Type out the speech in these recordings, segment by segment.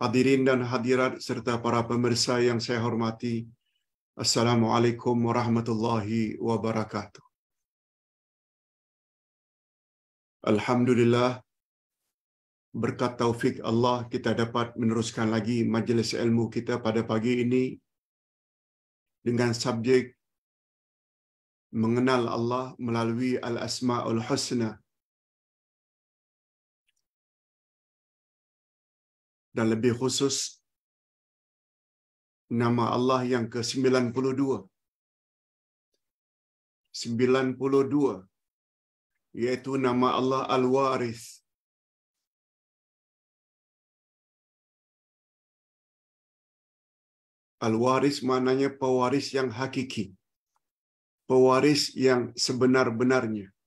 Hadirin dan hadirat serta para pemirsa yang saya hormati. Assalamualaikum warahmatullahi wabarakatuh. Alhamdulillah berkat taufik Allah kita dapat meneruskan lagi majlis ilmu kita pada pagi ini dengan subjek mengenal Allah melalui al-asmaul husna. dan lebih khusus nama Allah yang ke-92. 92 yaitu nama Allah Al-Warith. Al-Waris maknanya pewaris yang hakiki. Pewaris yang sebenar-benarnya. 92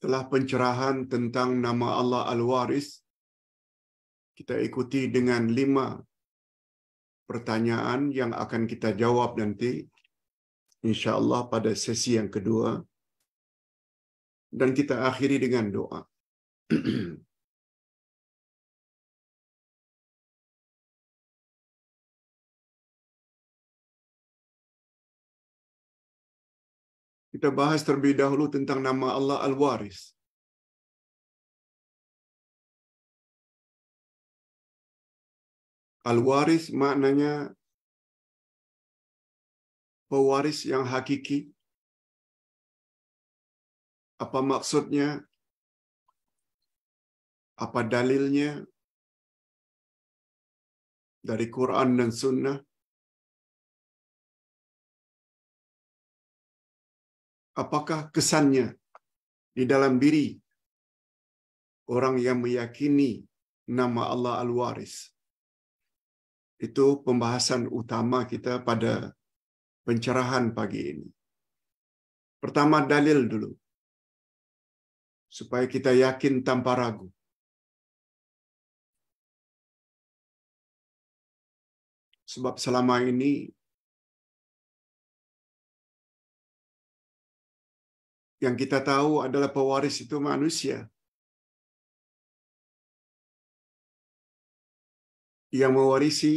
Setelah pencerahan tentang nama Allah Al-Waris, kita ikuti dengan lima pertanyaan yang akan kita jawab nanti, insyaAllah pada sesi yang kedua. Dan kita akhiri dengan doa. Kita bahas terlebih dahulu tentang nama Allah Al-Waris. Al-Waris maknanya pewaris yang hakiki. Apa maksudnya? Apa dalilnya? Dari Quran dan Sunnah. apakah kesannya di dalam diri orang yang meyakini nama Allah Al-Waris. Itu pembahasan utama kita pada pencerahan pagi ini. Pertama dalil dulu. Supaya kita yakin tanpa ragu. Sebab selama ini yang kita tahu adalah pewaris itu manusia. Yang mewarisi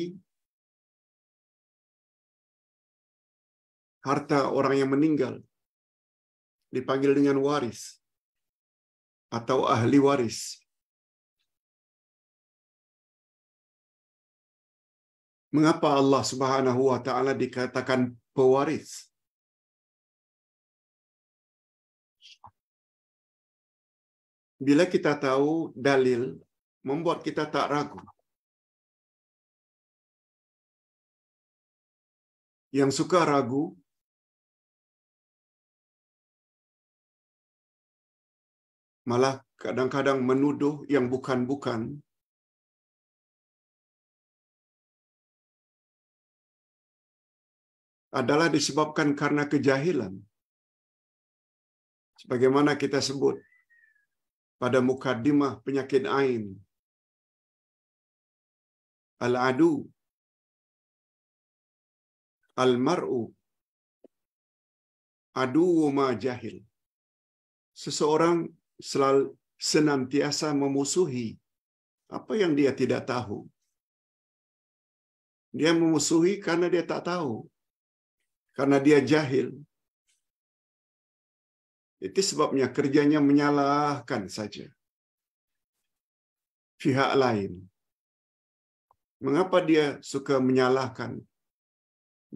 harta orang yang meninggal dipanggil dengan waris atau ahli waris. Mengapa Allah Subhanahu wa taala dikatakan pewaris? Bila kita tahu dalil membuat kita tak ragu. Yang suka ragu malah kadang-kadang menuduh yang bukan-bukan adalah disebabkan karena kejahilan. Sebagaimana kita sebut pada mukadimah penyakit ain. Al-adu. Al-mar'u. Adu ma jahil. Seseorang selalu senantiasa memusuhi apa yang dia tidak tahu. Dia memusuhi karena dia tak tahu. Karena dia jahil. Itu sebabnya kerjanya menyalahkan saja pihak lain. Mengapa dia suka menyalahkan?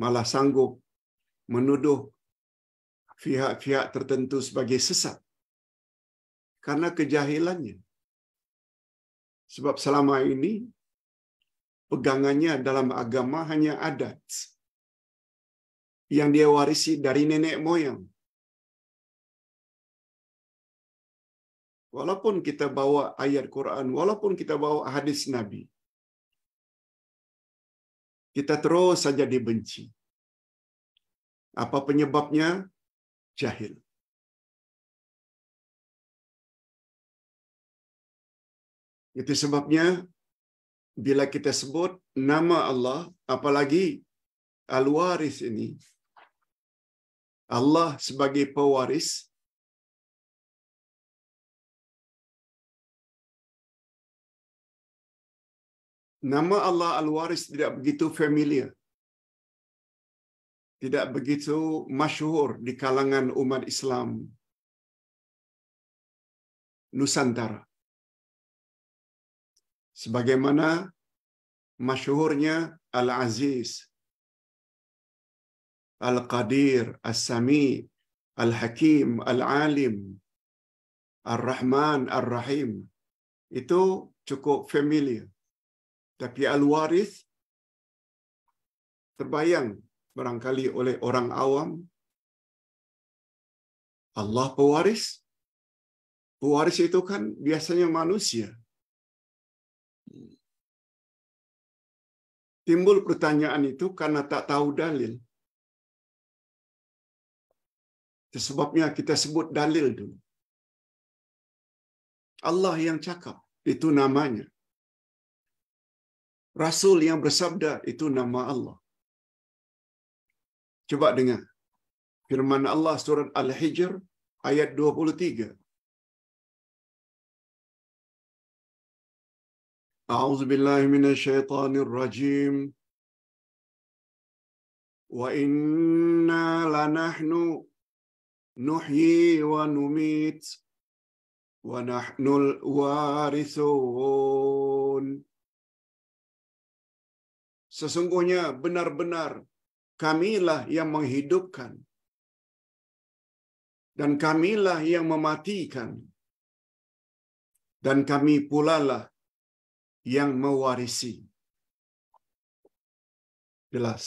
Malah sanggup menuduh pihak-pihak tertentu sebagai sesat. Karena kejahilannya. Sebab selama ini pegangannya dalam agama hanya adat yang dia warisi dari nenek moyang. walaupun kita bawa ayat Quran, walaupun kita bawa hadis Nabi, kita terus saja dibenci. Apa penyebabnya? Jahil. Itu sebabnya bila kita sebut nama Allah, apalagi Al-Waris ini, Allah sebagai pewaris, nama Allah Al-Waris tidak begitu familiar. Tidak begitu masyhur di kalangan umat Islam Nusantara. Sebagaimana masyhurnya Al-Aziz, Al-Qadir, As-Sami, Al-Hakim, Al-Alim, Ar-Rahman, Ar-Rahim. Itu cukup familiar. Tapi al-waris terbayang barangkali oleh orang awam Allah pewaris. Pewaris itu kan biasanya manusia. Timbul pertanyaan itu karena tak tahu dalil. Sebabnya kita sebut dalil dulu. Allah yang cakap, itu namanya. Rasul yang bersabda itu nama Allah. Coba dengar. Firman Allah surat Al-Hijr ayat 23. A'udzu billahi minasyaitonir rajim. Wa inna lanahnu nuhyi wa numit wa nahnul warithun. Sesungguhnya benar-benar kamilah yang menghidupkan dan kamilah yang mematikan dan kami pulalah yang mewarisi. Jelas.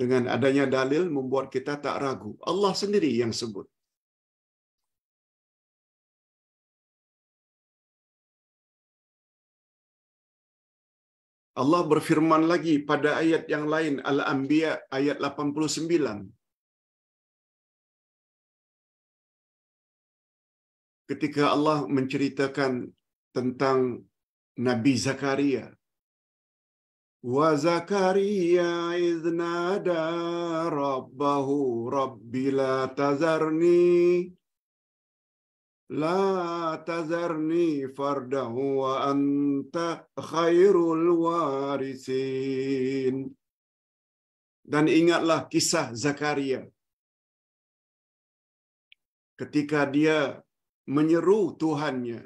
Dengan adanya dalil membuat kita tak ragu. Allah sendiri yang sebut. Allah berfirman lagi pada ayat yang lain Al-Anbiya ayat 89. Ketika Allah menceritakan tentang Nabi Zakaria. Wa Zakaria idnada rabbahu rabbi la tazarni لا تذرني فردا وأنت خير الوارثين Dan ingatlah kisah Zakaria. Ketika dia menyeru Tuhannya.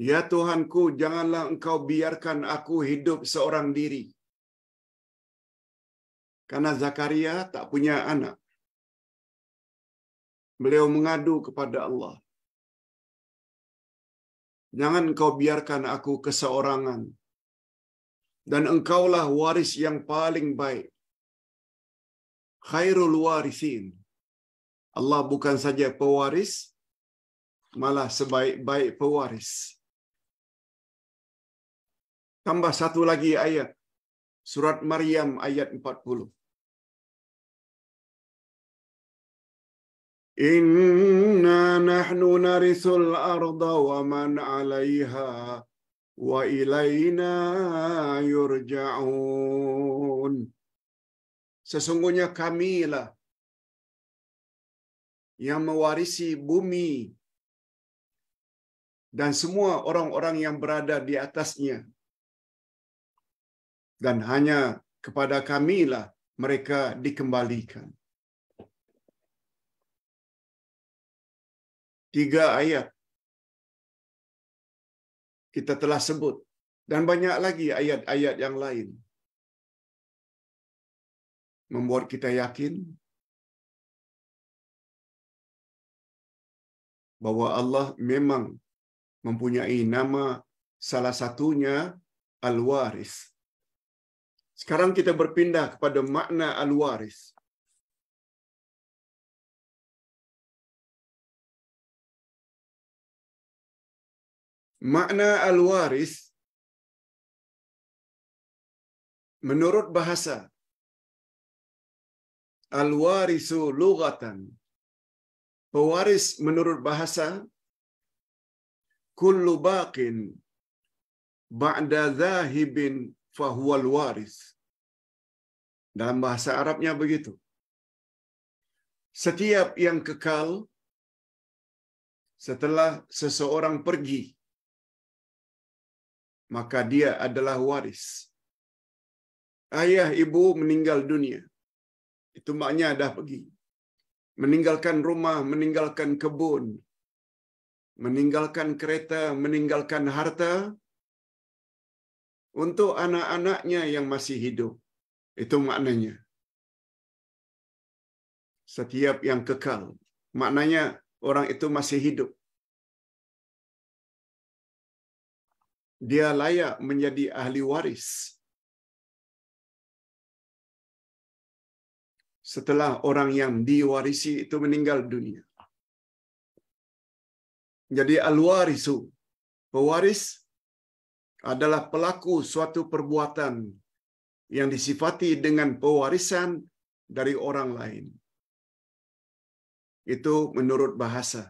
Ya Tuhanku, janganlah engkau biarkan aku hidup seorang diri. Karena Zakaria tak punya anak. Beliau mengadu kepada Allah. Jangan kau biarkan aku keseorangan. Dan engkaulah waris yang paling baik. Khairul warisin. Allah bukan saja pewaris, malah sebaik-baik pewaris. Tambah satu lagi ayat. Surat Maryam ayat 40. إنا نحن نرث الأرض ومن عليها وإلينا يرجعون Sesungguhnya kamilah yang mewarisi bumi dan semua orang-orang yang berada di atasnya. Dan hanya kepada kamilah mereka dikembalikan. tiga ayat kita telah sebut dan banyak lagi ayat-ayat yang lain membuat kita yakin bahwa Allah memang mempunyai nama salah satunya Al-Waris. Sekarang kita berpindah kepada makna Al-Waris. Makna al-waris menurut bahasa al-warisu lugatan pewaris menurut bahasa kullu baqin ba'da zahibin fahuwal waris dalam bahasa Arabnya begitu setiap yang kekal setelah seseorang pergi maka dia adalah waris. Ayah ibu meninggal dunia. Itu maknya dah pergi. Meninggalkan rumah, meninggalkan kebun, meninggalkan kereta, meninggalkan harta untuk anak-anaknya yang masih hidup. Itu maknanya. Setiap yang kekal. Maknanya orang itu masih hidup. dia layak menjadi ahli waris. Setelah orang yang diwarisi itu meninggal dunia. Jadi al-warisu, pewaris adalah pelaku suatu perbuatan yang disifati dengan pewarisan dari orang lain. Itu menurut bahasa.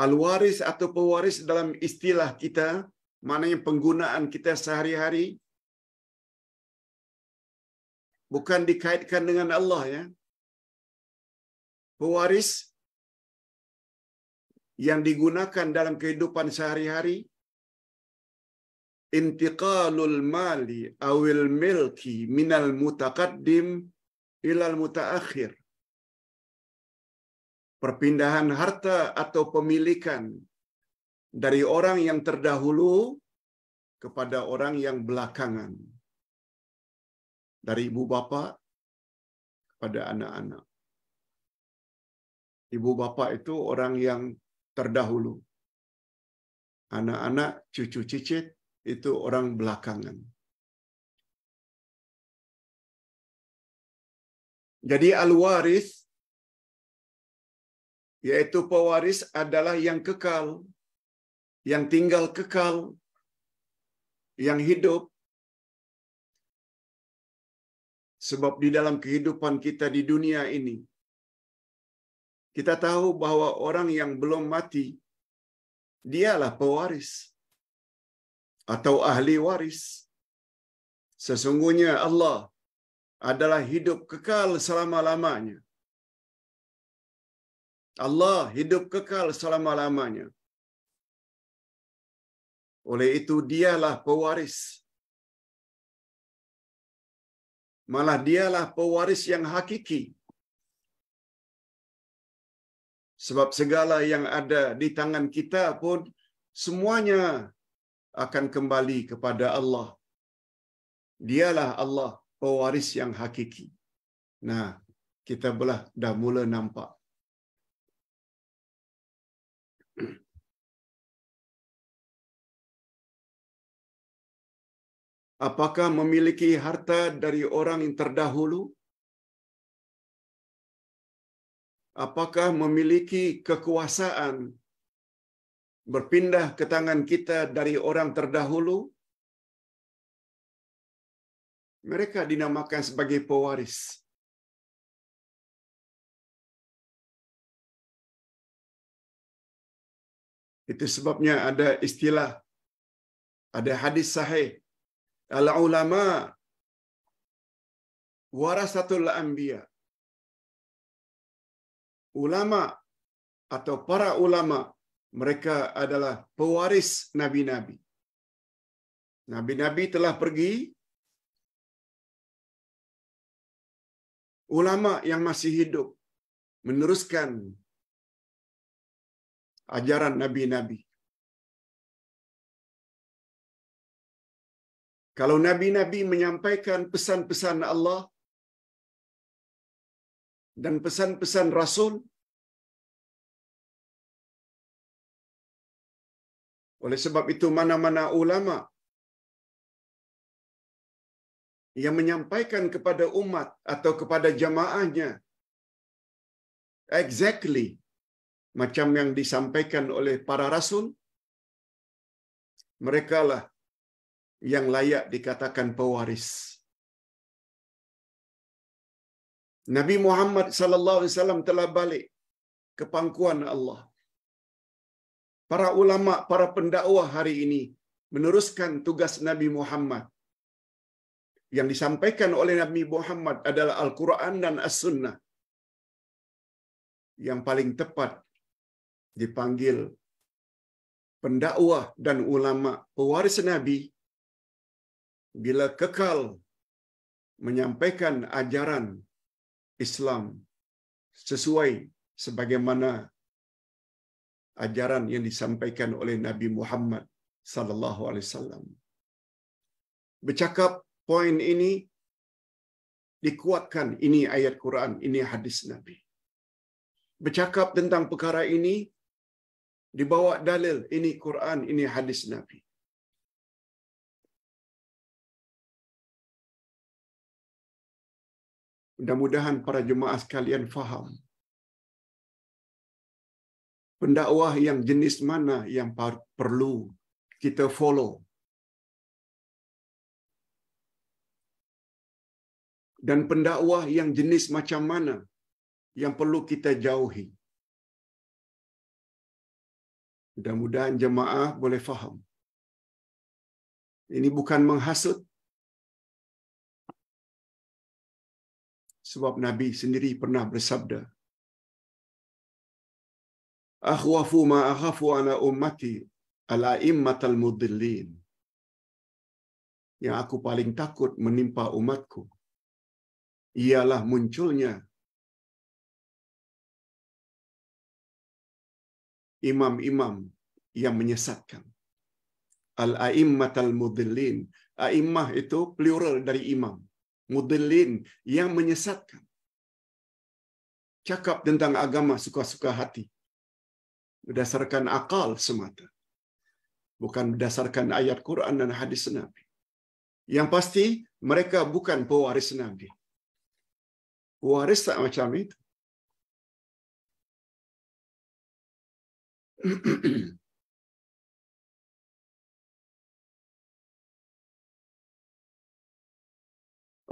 Alwaris atau pewaris dalam istilah kita, mana yang penggunaan kita sehari-hari, bukan dikaitkan dengan Allah ya. Pewaris yang digunakan dalam kehidupan sehari-hari intiqalul mali awil milki minal mutaqaddim ilal mutaakhir perpindahan harta atau pemilikan dari orang yang terdahulu kepada orang yang belakangan. Dari ibu bapak kepada anak-anak. Ibu bapak itu orang yang terdahulu. Anak-anak, cucu cicit itu orang belakangan. Jadi al-waris yaitu pewaris adalah yang kekal, yang tinggal kekal, yang hidup. Sebab di dalam kehidupan kita di dunia ini, kita tahu bahwa orang yang belum mati, dialah pewaris atau ahli waris. Sesungguhnya Allah adalah hidup kekal selama-lamanya Allah hidup kekal selama-lamanya. Oleh itu, dialah pewaris. Malah dialah pewaris yang hakiki. Sebab segala yang ada di tangan kita pun semuanya akan kembali kepada Allah. Dialah Allah pewaris yang hakiki. Nah, kita belah dah mula nampak Apakah memiliki harta dari orang yang terdahulu? Apakah memiliki kekuasaan berpindah ke tangan kita dari orang terdahulu? Mereka dinamakan sebagai pewaris. Itu sebabnya ada istilah, ada hadis sahih Al ulama warasatul anbiya. Ulama atau para ulama mereka adalah pewaris nabi-nabi. Nabi-nabi telah pergi. Ulama yang masih hidup meneruskan ajaran nabi-nabi. Kalau nabi-nabi menyampaikan pesan-pesan Allah dan pesan-pesan Rasul, oleh sebab itu mana-mana ulama yang menyampaikan kepada umat atau kepada jamaahnya exactly macam yang disampaikan oleh para rasul merekalah yang layak dikatakan pewaris. Nabi Muhammad sallallahu alaihi wasallam telah balik ke pangkuan Allah. Para ulama, para pendakwah hari ini meneruskan tugas Nabi Muhammad. Yang disampaikan oleh Nabi Muhammad adalah Al-Quran dan As-Sunnah. Yang paling tepat dipanggil pendakwah dan ulama pewaris Nabi bila kekal menyampaikan ajaran Islam sesuai sebagaimana ajaran yang disampaikan oleh Nabi Muhammad sallallahu alaihi wasallam. Bercakap poin ini dikuatkan ini ayat Quran, ini hadis Nabi. Bercakap tentang perkara ini dibawa dalil ini Quran, ini hadis Nabi. Mudah-mudahan para jemaah sekalian faham. Pendakwah yang jenis mana yang perlu kita follow. Dan pendakwah yang jenis macam mana yang perlu kita jauhi. Mudah-mudahan jemaah boleh faham. Ini bukan menghasut, sebab Nabi sendiri pernah bersabda. Akhwafu ma akhafu ana ummati al-a'immat al-mudillin. Yang aku paling takut menimpa umatku ialah munculnya imam-imam yang menyesatkan. Al-a'immat al-mudillin. A'immah itu plural dari imam. Model lain yang menyesatkan. Cakap tentang agama suka-suka hati. Berdasarkan akal semata. Bukan berdasarkan ayat Quran dan hadis Nabi. Yang pasti mereka bukan pewaris Nabi. Pewaris tak macam itu.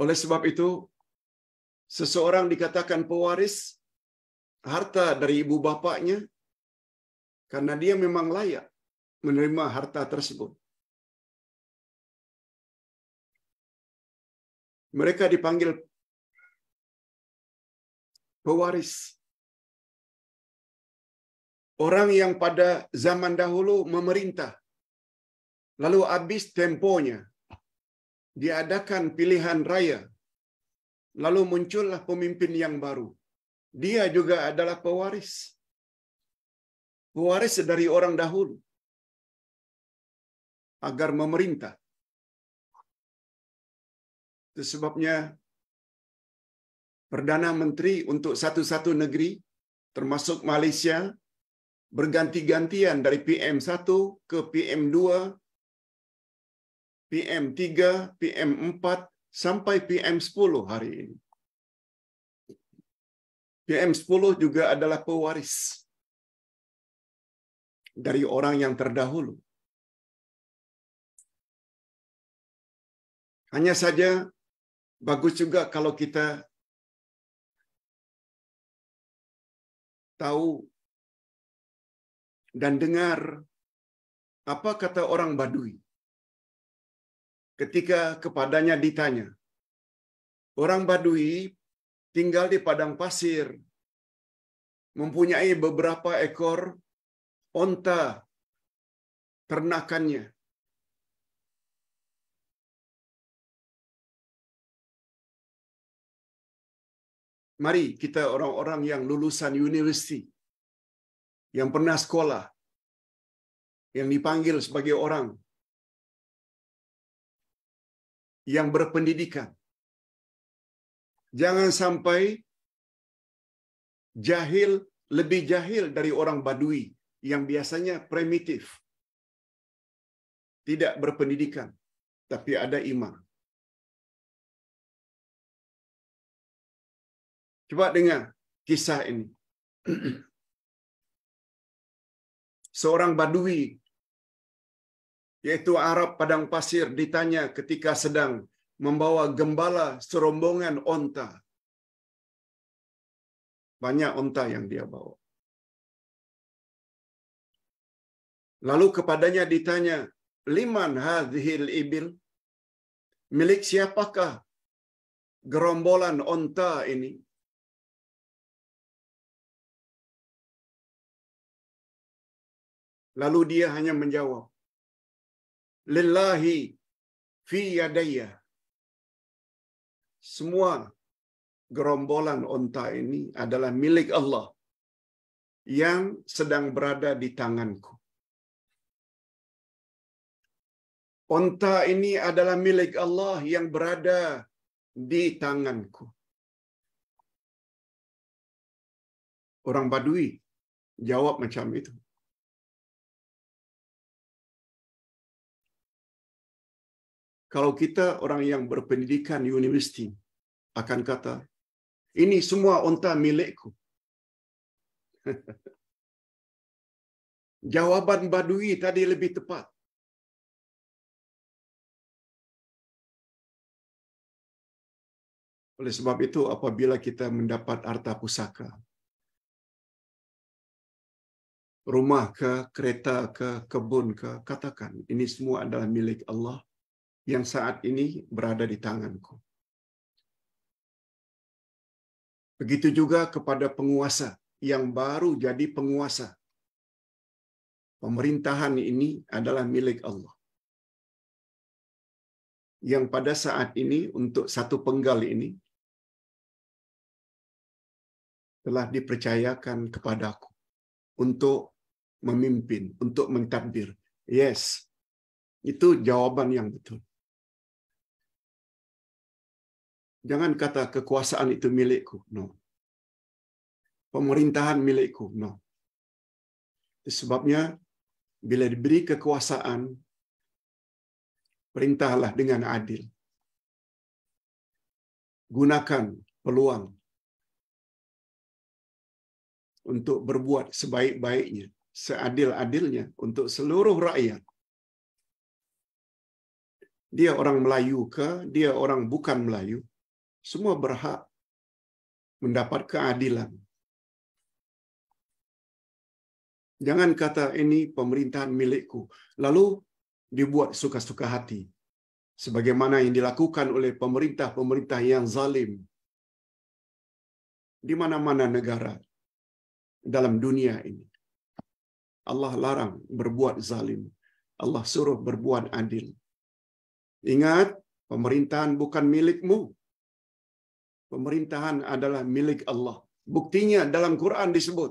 Oleh sebab itu, seseorang dikatakan pewaris harta dari ibu bapaknya karena dia memang layak menerima harta tersebut. Mereka dipanggil pewaris. Orang yang pada zaman dahulu memerintah, lalu habis temponya, diadakan pilihan raya. Lalu muncullah pemimpin yang baru. Dia juga adalah pewaris. Pewaris dari orang dahulu. Agar memerintah. Itu sebabnya Perdana Menteri untuk satu-satu negeri, termasuk Malaysia, berganti-gantian dari PM1 ke PM2 PM3, PM4, sampai PM10 hari ini. PM10 juga adalah pewaris dari orang yang terdahulu. Hanya saja bagus juga kalau kita tahu dan dengar apa kata orang Badui ketika kepadanya ditanya. Orang Badui tinggal di padang pasir, mempunyai beberapa ekor onta ternakannya. Mari kita orang-orang yang lulusan universiti, yang pernah sekolah, yang dipanggil sebagai orang yang berpendidikan. Jangan sampai jahil lebih jahil dari orang Badui yang biasanya primitif. Tidak berpendidikan, tapi ada iman. Coba dengar kisah ini. Seorang Badui yaitu Arab padang pasir ditanya ketika sedang membawa gembala serombongan onta. Banyak onta yang dia bawa. Lalu kepadanya ditanya, liman hadhil ibil? Milik siapakah gerombolan onta ini? Lalu dia hanya menjawab, lillahi fi yadayya. Semua gerombolan onta ini adalah milik Allah yang sedang berada di tanganku. Onta ini adalah milik Allah yang berada di tanganku. Orang Badui jawab macam itu. Kalau kita orang yang berpendidikan di universiti, akan kata, ini semua onta milikku. Jawaban Badui tadi lebih tepat. Oleh sebab itu, apabila kita mendapat harta pusaka, rumah ke, kereta ke, kebun ke, katakan ini semua adalah milik Allah yang saat ini berada di tanganku. Begitu juga kepada penguasa yang baru jadi penguasa. Pemerintahan ini adalah milik Allah. Yang pada saat ini untuk satu penggal ini telah dipercayakan kepadaku untuk memimpin, untuk mentadbir. Yes, itu jawaban yang betul. Jangan kata kekuasaan itu milikku. No. Pemerintahan milikku. No. Sebabnya bila diberi kekuasaan, perintahlah dengan adil. Gunakan peluang untuk berbuat sebaik-baiknya, seadil-adilnya untuk seluruh rakyat. Dia orang Melayu ke, dia orang bukan Melayu, semua berhak mendapat keadilan. Jangan kata ini pemerintahan milikku, lalu dibuat suka-suka hati. Sebagaimana yang dilakukan oleh pemerintah-pemerintah yang zalim di mana-mana negara dalam dunia ini. Allah larang berbuat zalim. Allah suruh berbuat adil. Ingat, pemerintahan bukan milikmu. Pemerintahan adalah milik Allah. Buktinya dalam Quran disebut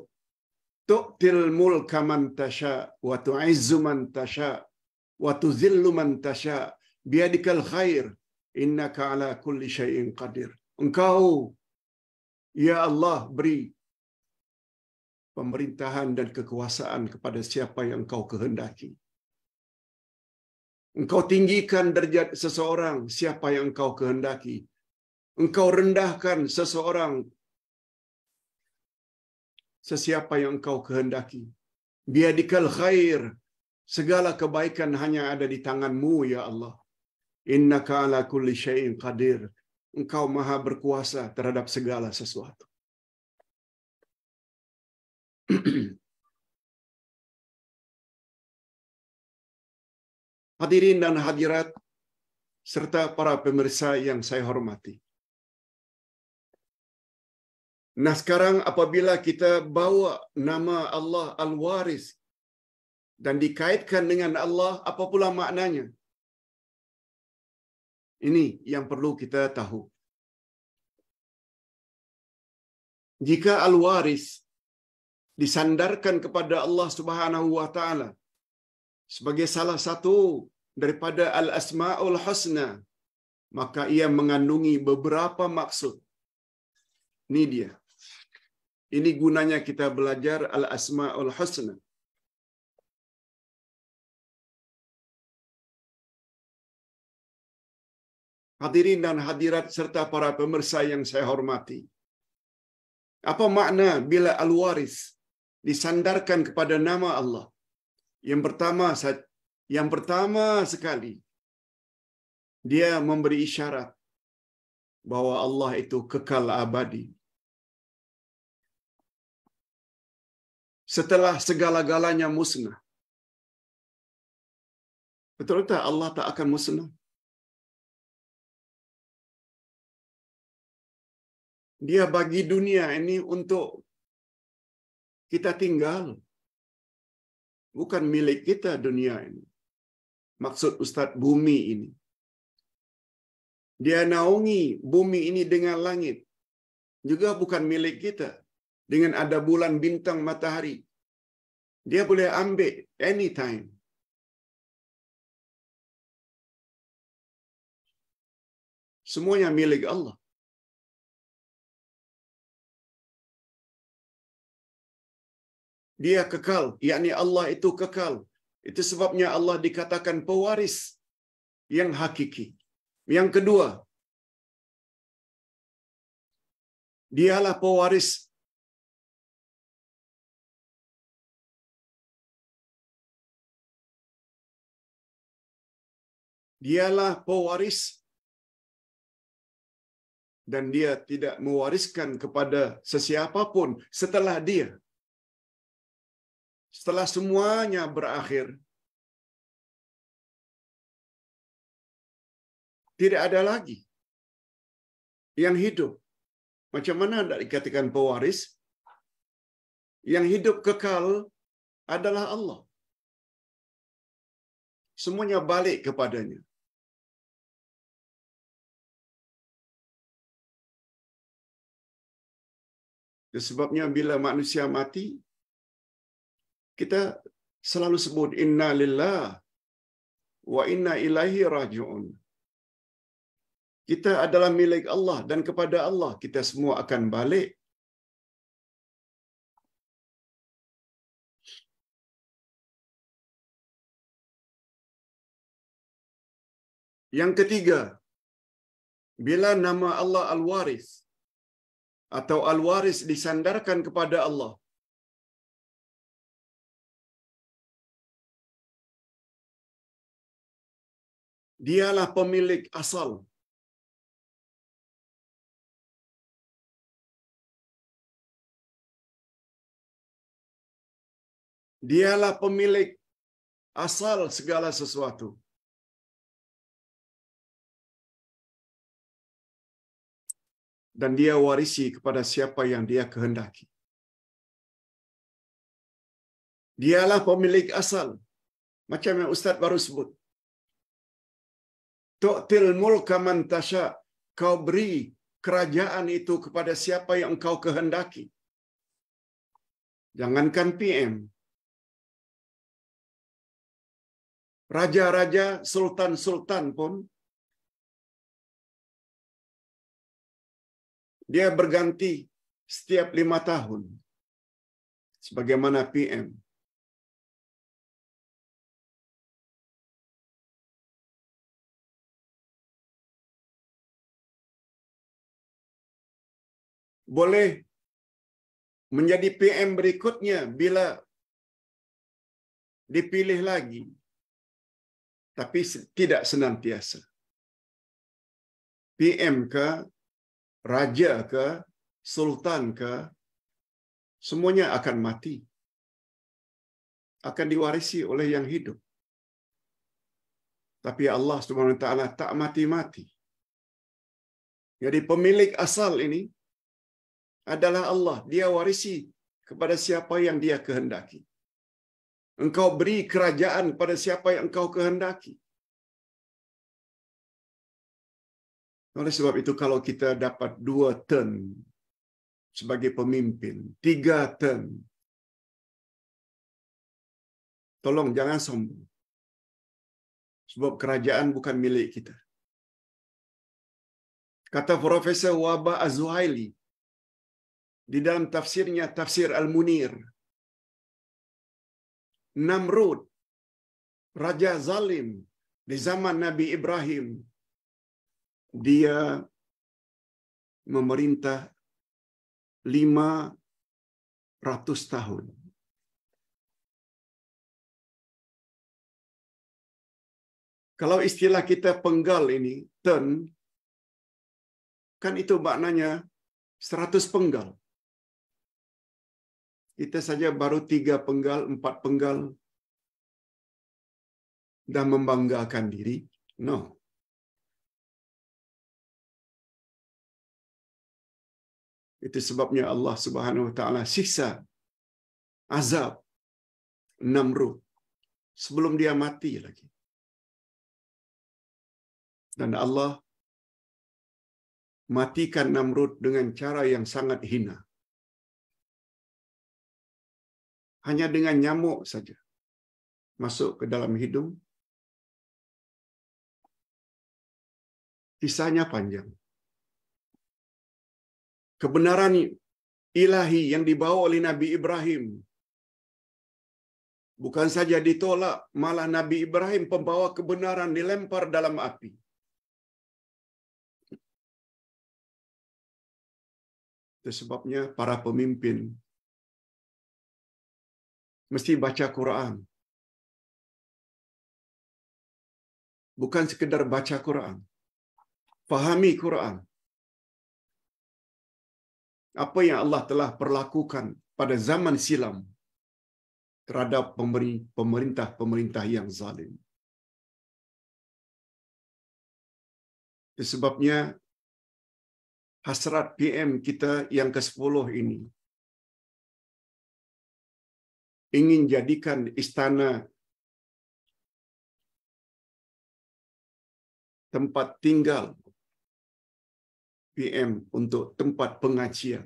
tu'til mulka man tasha wa tu'izzu man tasha wa tuzillu man tasha biadikal khair innaka ala kulli syai'in qadir. Engkau ya Allah beri pemerintahan dan kekuasaan kepada siapa yang engkau kehendaki. Engkau tinggikan derajat seseorang siapa yang engkau kehendaki Engkau rendahkan seseorang sesiapa yang engkau kehendaki. Biadikal khair. Segala kebaikan hanya ada di tanganmu, ya Allah. Innaka ala kulli syai'in qadir. Engkau maha berkuasa terhadap segala sesuatu. Hadirin dan hadirat, serta para pemirsa yang saya hormati. Nah sekarang apabila kita bawa nama Allah Al-Waris dan dikaitkan dengan Allah, apa pula maknanya? Ini yang perlu kita tahu. Jika Al-Waris disandarkan kepada Allah Subhanahu wa taala sebagai salah satu daripada al-asmaul husna maka ia mengandungi beberapa maksud. Ini dia. Ini gunanya kita belajar al-asma'ul husna. Hadirin dan hadirat serta para pemirsa yang saya hormati. Apa makna bila al-waris disandarkan kepada nama Allah? Yang pertama yang pertama sekali dia memberi isyarat bahwa Allah itu kekal abadi. setelah segala-galanya musnah. Betul tak Allah tak akan musnah? Dia bagi dunia ini untuk kita tinggal. Bukan milik kita dunia ini. Maksud Ustadz bumi ini. Dia naungi bumi ini dengan langit. Juga bukan milik kita dengan ada bulan, bintang, matahari. Dia boleh ambil anytime. Semuanya milik Allah. Dia kekal, yakni Allah itu kekal. Itu sebabnya Allah dikatakan pewaris yang hakiki. Yang kedua, dialah pewaris dialah pewaris dan dia tidak mewariskan kepada sesiapa pun setelah dia. Setelah semuanya berakhir, tidak ada lagi yang hidup. Macam mana tidak dikatakan pewaris? Yang hidup kekal adalah Allah. Semuanya balik kepadanya. Sebabnya bila manusia mati, kita selalu sebut inna lillah wa inna ilaihi raji'un. Kita adalah milik Allah dan kepada Allah kita semua akan balik. Yang ketiga, bila nama Allah Al-Waris, atau al-waris disandarkan kepada Allah. Dialah pemilik asal. Dialah pemilik asal segala sesuatu. dan dia warisi kepada siapa yang dia kehendaki. Dialah pemilik asal. Macam yang Ustaz baru sebut. Tu'til mulka man tasha. Kau beri kerajaan itu kepada siapa yang engkau kehendaki. Jangankan PM. Raja-raja, sultan-sultan pun Dia berganti setiap lima tahun. Sebagaimana PM. Boleh menjadi PM berikutnya bila dipilih lagi. Tapi tidak senantiasa. PM ke raja ke sultan ke semuanya akan mati akan diwarisi oleh yang hidup tapi Allah Subhanahu wa taala tak mati-mati jadi pemilik asal ini adalah Allah dia warisi kepada siapa yang dia kehendaki engkau beri kerajaan pada siapa yang engkau kehendaki Oleh sebab itu kalau kita dapat dua turn sebagai pemimpin, tiga turn, tolong jangan sombong. Sebab kerajaan bukan milik kita. Kata Profesor Waba Azuhaili, di dalam tafsirnya Tafsir Al-Munir. Namrud, raja zalim di zaman Nabi Ibrahim dia memerintah 500 tahun. Kalau istilah kita penggal ini, turn, kan itu maknanya 100 penggal. Kita saja baru tiga penggal, empat penggal, dan membanggakan diri. No. Itu sebabnya Allah Subhanahu wa taala siksa azab Namrud sebelum dia mati lagi. Dan Allah matikan Namrud dengan cara yang sangat hina. Hanya dengan nyamuk saja masuk ke dalam hidung. Kisahnya panjang kebenaran ilahi yang dibawa oleh Nabi Ibrahim bukan saja ditolak, malah Nabi Ibrahim pembawa kebenaran dilempar dalam api. Itu sebabnya para pemimpin mesti baca Quran. Bukan sekedar baca Quran. Fahami Quran apa yang Allah telah perlakukan pada zaman silam terhadap pemerintah-pemerintah yang zalim. Sebabnya hasrat PM kita yang ke-10 ini ingin jadikan istana tempat tinggal PM untuk tempat pengajian.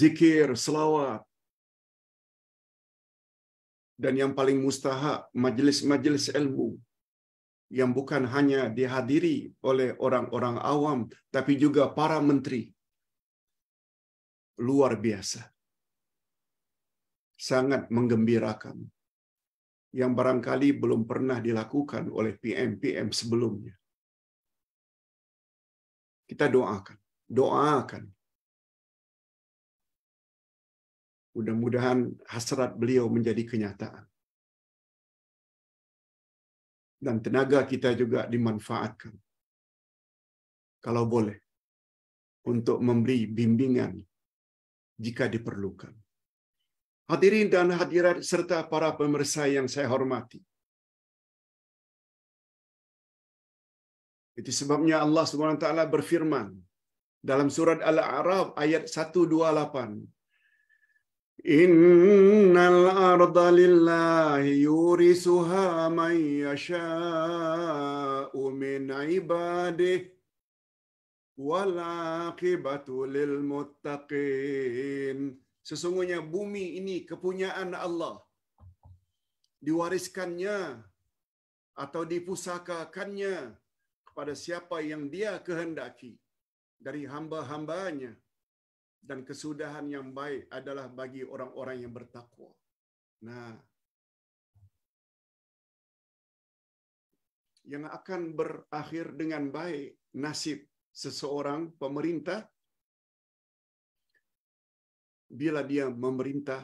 Zikir, selawat, dan yang paling mustahak majelis-majelis ilmu yang bukan hanya dihadiri oleh orang-orang awam tapi juga para menteri luar biasa sangat menggembirakan yang barangkali belum pernah dilakukan oleh PM-PM sebelumnya. Kita doakan, doakan. Mudah-mudahan hasrat beliau menjadi kenyataan. Dan tenaga kita juga dimanfaatkan. Kalau boleh, untuk memberi bimbingan jika diperlukan. Hadirin dan hadirat serta para pemirsa yang saya hormati. Itu sebabnya Allah Swt berfirman dalam surat Al-A'raf ayat 128. Innal arda lillahi yurisuha man yasha'u min ibadih walakibatu muttaqin. sesungguhnya bumi ini kepunyaan Allah diwariskannya atau dipusakakannya kepada siapa yang dia kehendaki dari hamba-hambanya dan kesudahan yang baik adalah bagi orang-orang yang bertakwa. Nah, yang akan berakhir dengan baik nasib seseorang pemerintah bila dia memerintah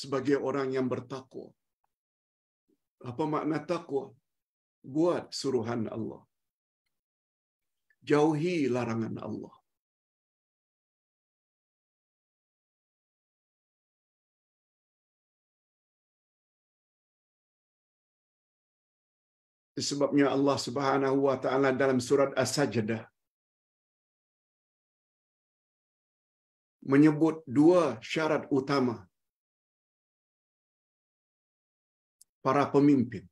sebagai orang yang bertakwa. Apa makna takwa? Buat suruhan Allah. Jauhi larangan Allah. Sebabnya Allah Subhanahu wa taala dalam surat As-Sajdah menyebut dua syarat utama para pemimpin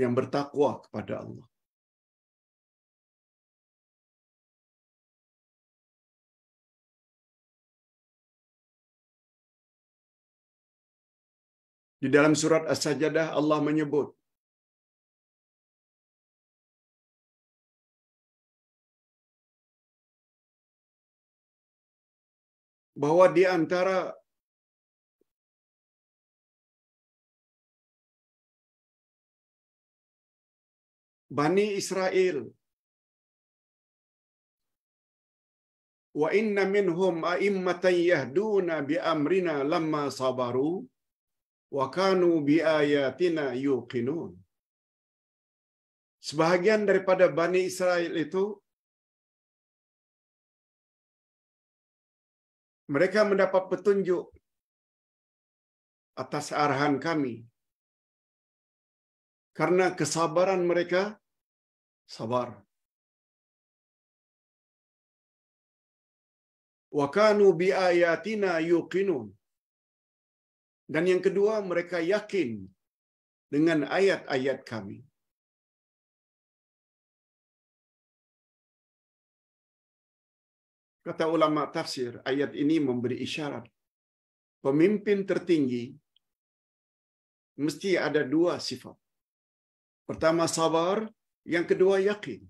yang bertakwa kepada Allah. Di dalam surat As-Sajdah Allah menyebut bahwa di antara Bani Israel wa inna minhum a'immatan yahduna bi amrina lamma sabaru wa kanu bi ayatina yuqinun sebahagian daripada Bani Israel itu Mereka mendapat petunjuk atas arahan kami. Karena kesabaran mereka sabar. Wa kanu bi ayatina yuqinun. Dan yang kedua, mereka yakin dengan ayat-ayat kami. Kata ulama tafsir, ayat ini memberi isyarat. Pemimpin tertinggi mesti ada dua sifat. Pertama sabar, yang kedua yakin.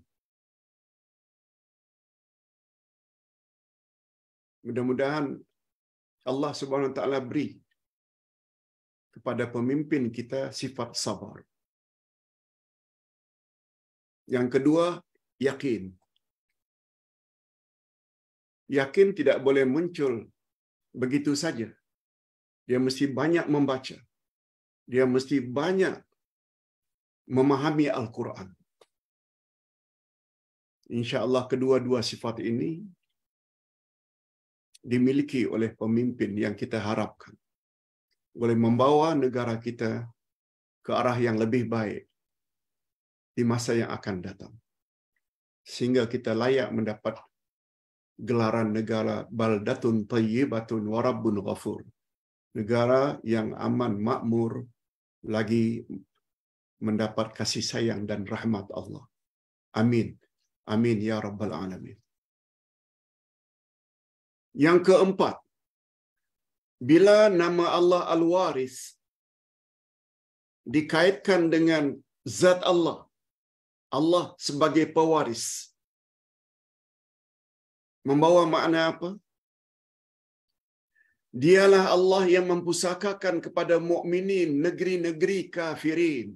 Mudah-mudahan Allah Subhanahu wa taala beri kepada pemimpin kita sifat sabar. Yang kedua, yakin. yakin tidak boleh muncul begitu saja. Dia mesti banyak membaca. Dia mesti banyak memahami Al-Quran. InsyaAllah kedua-dua sifat ini dimiliki oleh pemimpin yang kita harapkan. Boleh membawa negara kita ke arah yang lebih baik di masa yang akan datang. Sehingga kita layak mendapat gelaran negara baldatun tayyibatun wa rabbun ghafur. Negara yang aman makmur lagi mendapat kasih sayang dan rahmat Allah. Amin. Amin ya rabbal alamin. Yang keempat, bila nama Allah Al-Waris dikaitkan dengan zat Allah, Allah sebagai pewaris, membawa makna apa? Dialah Allah yang mempusakakan kepada mukminin negeri-negeri kafirin.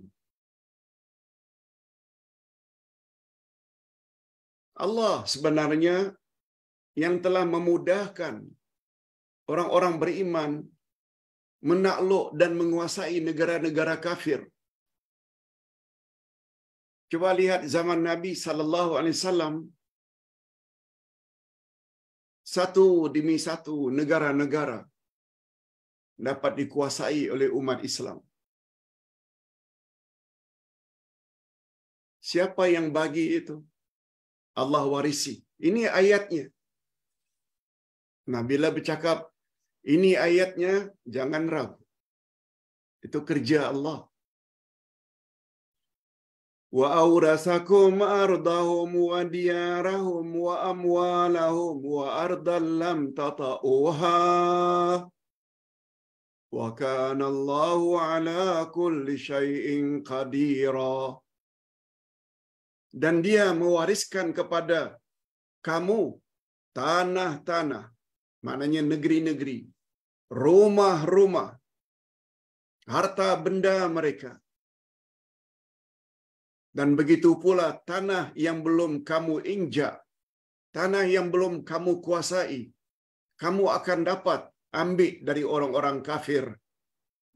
Allah sebenarnya yang telah memudahkan orang-orang beriman menakluk dan menguasai negara-negara kafir. Coba lihat zaman Nabi sallallahu alaihi wasallam satu demi satu negara-negara dapat dikuasai oleh umat Islam. Siapa yang bagi itu? Allah warisi. Ini ayatnya. Nah, bila bercakap ini ayatnya, jangan ragu. Itu kerja Allah. وأورثكم أرضهم وديارهم وأموالهم وأرضا لم تطئوها وكان الله على كل شيء قديرا Dan dia mewariskan kepada kamu tanah-tanah, maknanya negeri-negeri, rumah-rumah, harta benda mereka, dan begitu pula tanah yang belum kamu injak, tanah yang belum kamu kuasai, kamu akan dapat ambil dari orang-orang kafir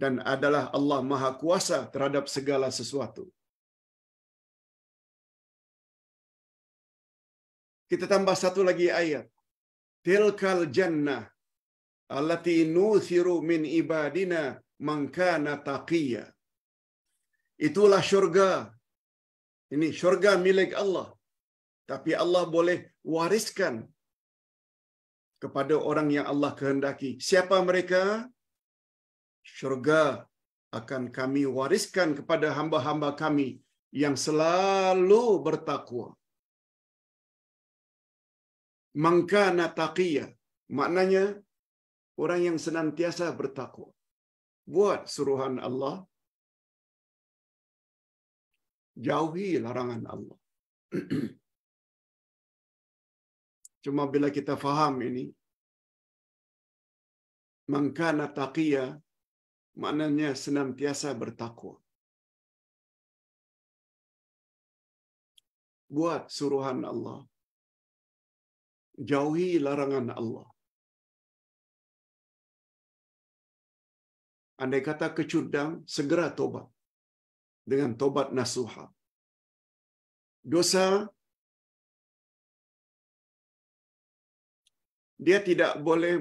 dan adalah Allah Maha Kuasa terhadap segala sesuatu. Kita tambah satu lagi ayat. Tilkal jannah allati nuthiru min ibadina man kana taqiyya. Itulah syurga Ini syurga milik Allah. Tapi Allah boleh wariskan kepada orang yang Allah kehendaki. Siapa mereka? Syurga akan kami wariskan kepada hamba-hamba kami yang selalu bertakwa. Mangka nataqiyah, Maknanya, orang yang senantiasa bertakwa. Buat suruhan Allah, Jauhi larangan Allah. Cuma bila kita faham ini, mangkana taqiyah, maknanya senantiasa bertakwa. Buat suruhan Allah. Jauhi larangan Allah. Andai kata kecundang, segera tobat dengan tobat nasuha. Dosa dia tidak boleh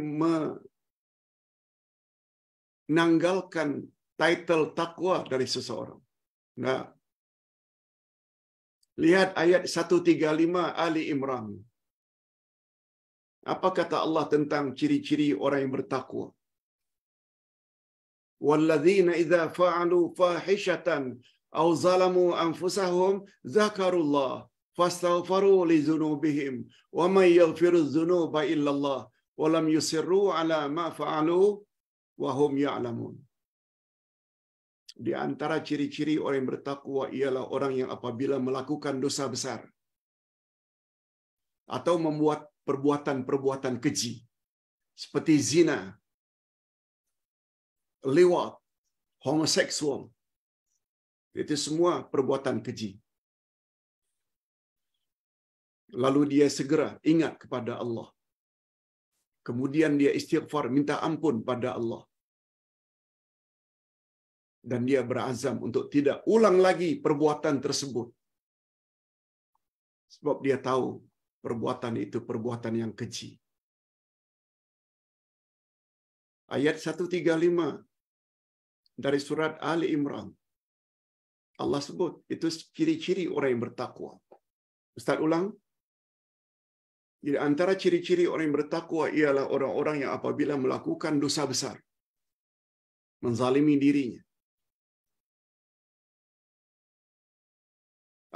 menanggalkan title takwa dari seseorang. Nah, lihat ayat 135 Ali Imran. Apa kata Allah tentang ciri-ciri orang yang bertakwa? والذين idza fa'alu فاحشة أو zalamu anfusahum zakarullah الله li dzunubihim wa may yaghfiru dzunuba illallah wa lam yusirru ala ma fa'alu wa hum ya'lamun. Di antara ciri-ciri orang yang bertakwa ialah orang yang apabila melakukan dosa besar atau membuat perbuatan-perbuatan keji seperti zina, lewat, homoseksual, itu semua perbuatan keji. Lalu dia segera ingat kepada Allah. Kemudian dia istighfar, minta ampun pada Allah. Dan dia berazam untuk tidak ulang lagi perbuatan tersebut. Sebab dia tahu perbuatan itu perbuatan yang keji. Ayat 135 dari surat Ali Imran Allah sebut. Itu ciri-ciri orang yang bertakwa. Ustaz ulang. Jadi antara ciri-ciri orang yang bertakwa ialah orang-orang yang apabila melakukan dosa besar, menzalimi dirinya,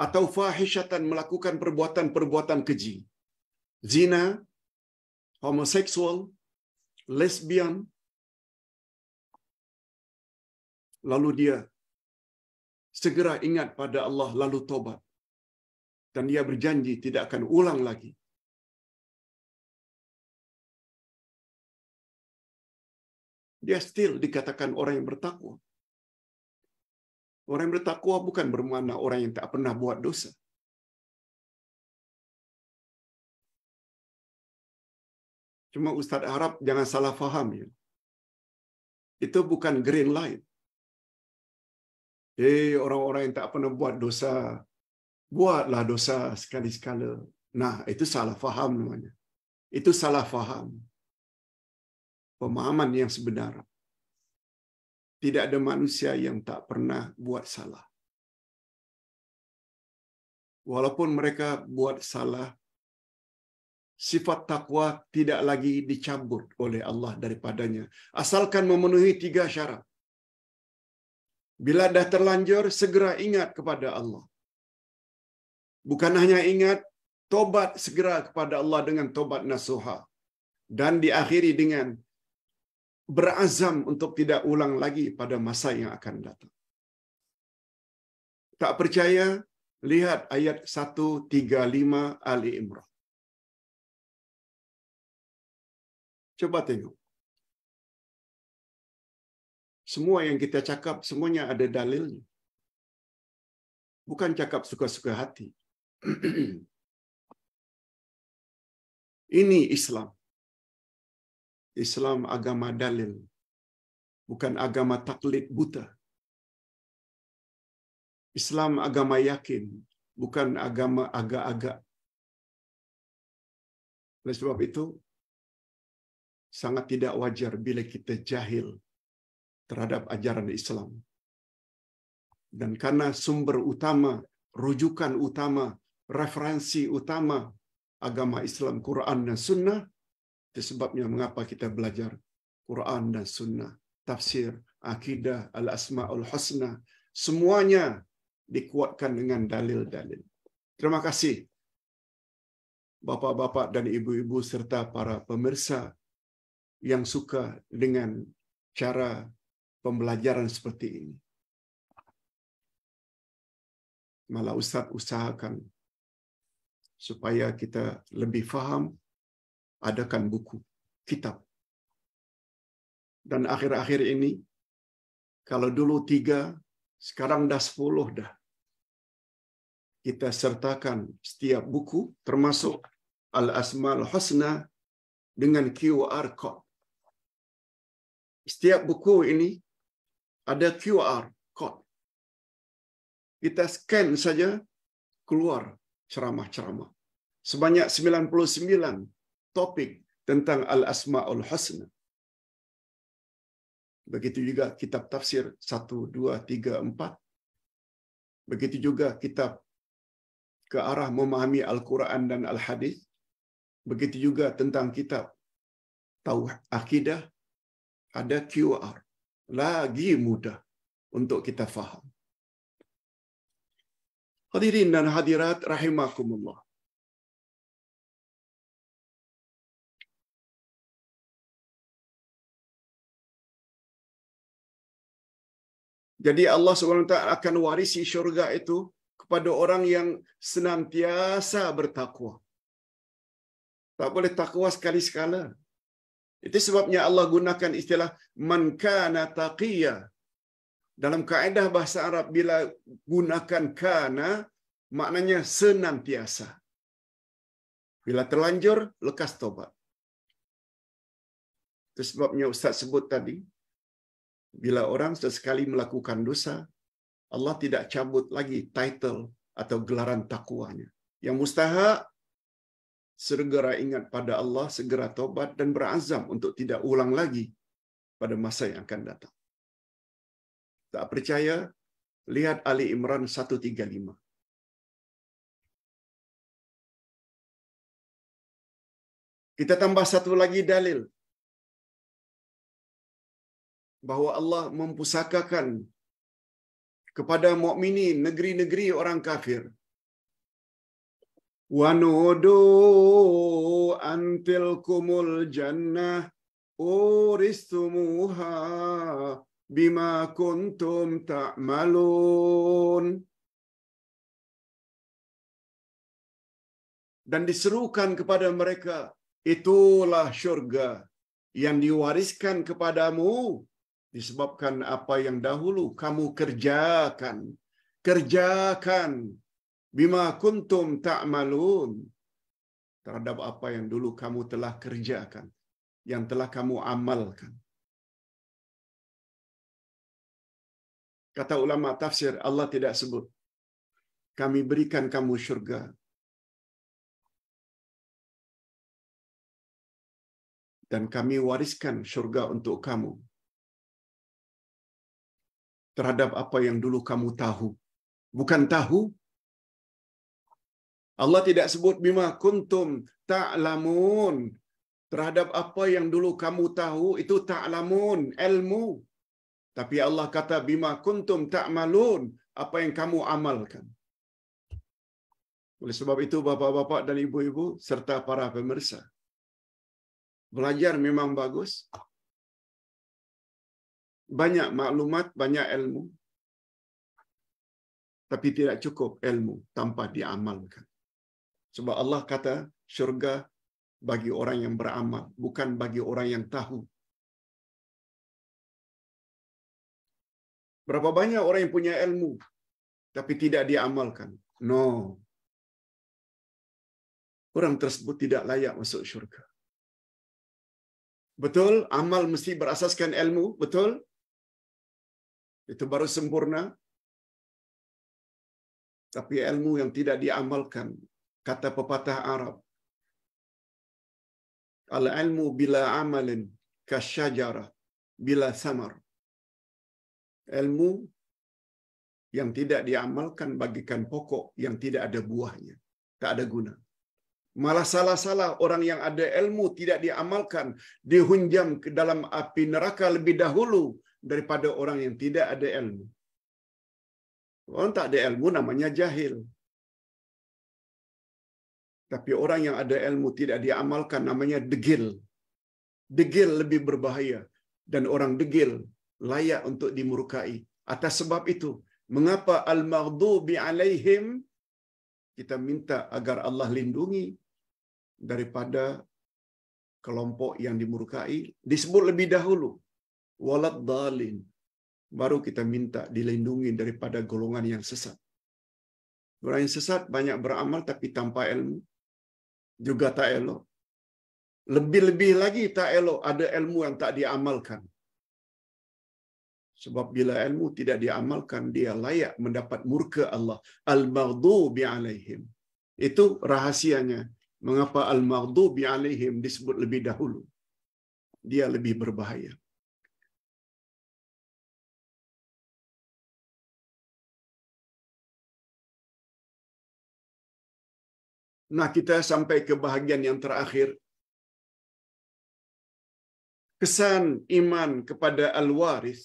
atau fahishatan melakukan perbuatan-perbuatan keji. Zina, homoseksual, lesbian. Lalu dia segera ingat pada Allah lalu tobat. Dan dia berjanji tidak akan ulang lagi. Dia still dikatakan orang yang bertakwa. Orang yang bertakwa bukan bermakna orang yang tak pernah buat dosa. Cuma Ustadz harap jangan salah faham ya. Itu bukan green light. Hei orang-orang yang tak pernah buat dosa. Buatlah dosa sekali-sekala. Nah, itu salah faham namanya. Itu salah faham. Pemahaman yang sebenar. Tidak ada manusia yang tak pernah buat salah. Walaupun mereka buat salah, sifat takwa tidak lagi dicabut oleh Allah daripadanya. Asalkan memenuhi tiga syarat. Bila dah terlanjur, segera ingat kepada Allah. Bukan hanya ingat, tobat segera kepada Allah dengan tobat nasuha. Dan diakhiri dengan berazam untuk tidak ulang lagi pada masa yang akan datang. Tak percaya? Lihat ayat 135 Ali Imran. Coba tengok. Semua yang kita cakap, semuanya ada dalilnya. Bukan cakap suka-suka hati. Ini Islam. Islam agama dalil. Bukan agama taklid buta. Islam agama yakin, bukan agama agak-agak. Oleh sebab itu, sangat tidak wajar bila kita jahil terhadap ajaran Islam. Dan karena sumber utama, rujukan utama, referensi utama agama Islam, Quran dan Sunnah, itu sebabnya mengapa kita belajar Quran dan Sunnah, tafsir, akidah, al-asma'ul husna, semuanya dikuatkan dengan dalil-dalil. Terima kasih bapak-bapak dan ibu-ibu serta para pemirsa yang suka dengan cara pembelajaran seperti ini. Malah Ustaz usahakan supaya kita lebih faham, adakan buku, kitab. Dan akhir-akhir ini, kalau dulu tiga, sekarang dah sepuluh dah. Kita sertakan setiap buku, termasuk Al-Asmal Husna dengan QR Code. Setiap buku ini ada QR code. Kita scan saja keluar ceramah-ceramah. Sebanyak 99 topik tentang Al-Asma'ul Husna. Begitu juga kitab tafsir 1, 2, 3, 4. Begitu juga kitab ke arah memahami Al-Quran dan Al-Hadis. Begitu juga tentang kitab tahu akidah ada QR lagi mudah untuk kita faham. Hadirin dan hadirat rahimakumullah. Jadi Allah SWT akan warisi syurga itu kepada orang yang senantiasa bertakwa. Tak boleh takwa sekali-sekala. Itu sebabnya Allah gunakan istilah man kana taqiyya. Dalam kaedah bahasa Arab bila gunakan kana maknanya senantiasa. Bila terlanjur lekas tobat. Itu sebabnya Ustaz sebut tadi bila orang sesekali melakukan dosa Allah tidak cabut lagi title atau gelaran takwanya. Yang mustahak segera ingat pada Allah, segera taubat dan berazam untuk tidak ulang lagi pada masa yang akan datang. Tak percaya? Lihat Ali Imran 135. Kita tambah satu lagi dalil bahawa Allah mempusakakan kepada mukminin negeri-negeri orang kafir wanudu antil kumul jannah uristumuha bima kuntum ta'malun. Dan diserukan kepada mereka, itulah syurga yang diwariskan kepadamu disebabkan apa yang dahulu kamu kerjakan. Kerjakan bima kuntum malun terhadap apa yang dulu kamu telah kerjakan, yang telah kamu amalkan. Kata ulama tafsir, Allah tidak sebut. Kami berikan kamu syurga. Dan kami wariskan syurga untuk kamu. Terhadap apa yang dulu kamu tahu. Bukan tahu, Allah tidak sebut bima kuntum ta'lamun. Terhadap apa yang dulu kamu tahu itu ta'lamun, ilmu. Tapi Allah kata bima kuntum ta'malun, apa yang kamu amalkan. Oleh sebab itu bapak-bapak dan ibu-ibu serta para pemirsa. Belajar memang bagus. Banyak maklumat, banyak ilmu. Tapi tidak cukup ilmu tanpa diamalkan. Sebab Allah kata syurga bagi orang yang beramal, bukan bagi orang yang tahu. Berapa banyak orang yang punya ilmu tapi tidak diamalkan? No. Orang tersebut tidak layak masuk syurga. Betul, amal mesti berasaskan ilmu, betul? Itu baru sempurna. Tapi ilmu yang tidak diamalkan, Kata pepatah Arab, Al-ilmu bila amalin kasyajarah bila samar. Ilmu yang tidak diamalkan bagikan pokok yang tidak ada buahnya. Tak ada guna. Malah salah-salah orang yang ada ilmu tidak diamalkan, dihunjam ke dalam api neraka lebih dahulu daripada orang yang tidak ada ilmu. Orang tak ada ilmu namanya jahil. Tapi orang yang ada ilmu tidak diamalkan namanya degil. Degil lebih berbahaya dan orang degil layak untuk dimurkai. Atas sebab itu, mengapa al-maghdubi alaihim kita minta agar Allah lindungi daripada kelompok yang dimurkai disebut lebih dahulu walad dalin baru kita minta dilindungi daripada golongan yang sesat. Orang yang sesat banyak beramal tapi tanpa ilmu. juga tak elok. Lebih-lebih lagi tak elok ada ilmu yang tak diamalkan. Sebab bila ilmu tidak diamalkan, dia layak mendapat murka Allah. Al-Maghdubi alaihim. Itu rahasianya. Mengapa Al-Maghdubi alaihim disebut lebih dahulu. Dia lebih berbahaya. Nah, kita sampai ke bahagian yang terakhir. Kesan iman kepada al-waris.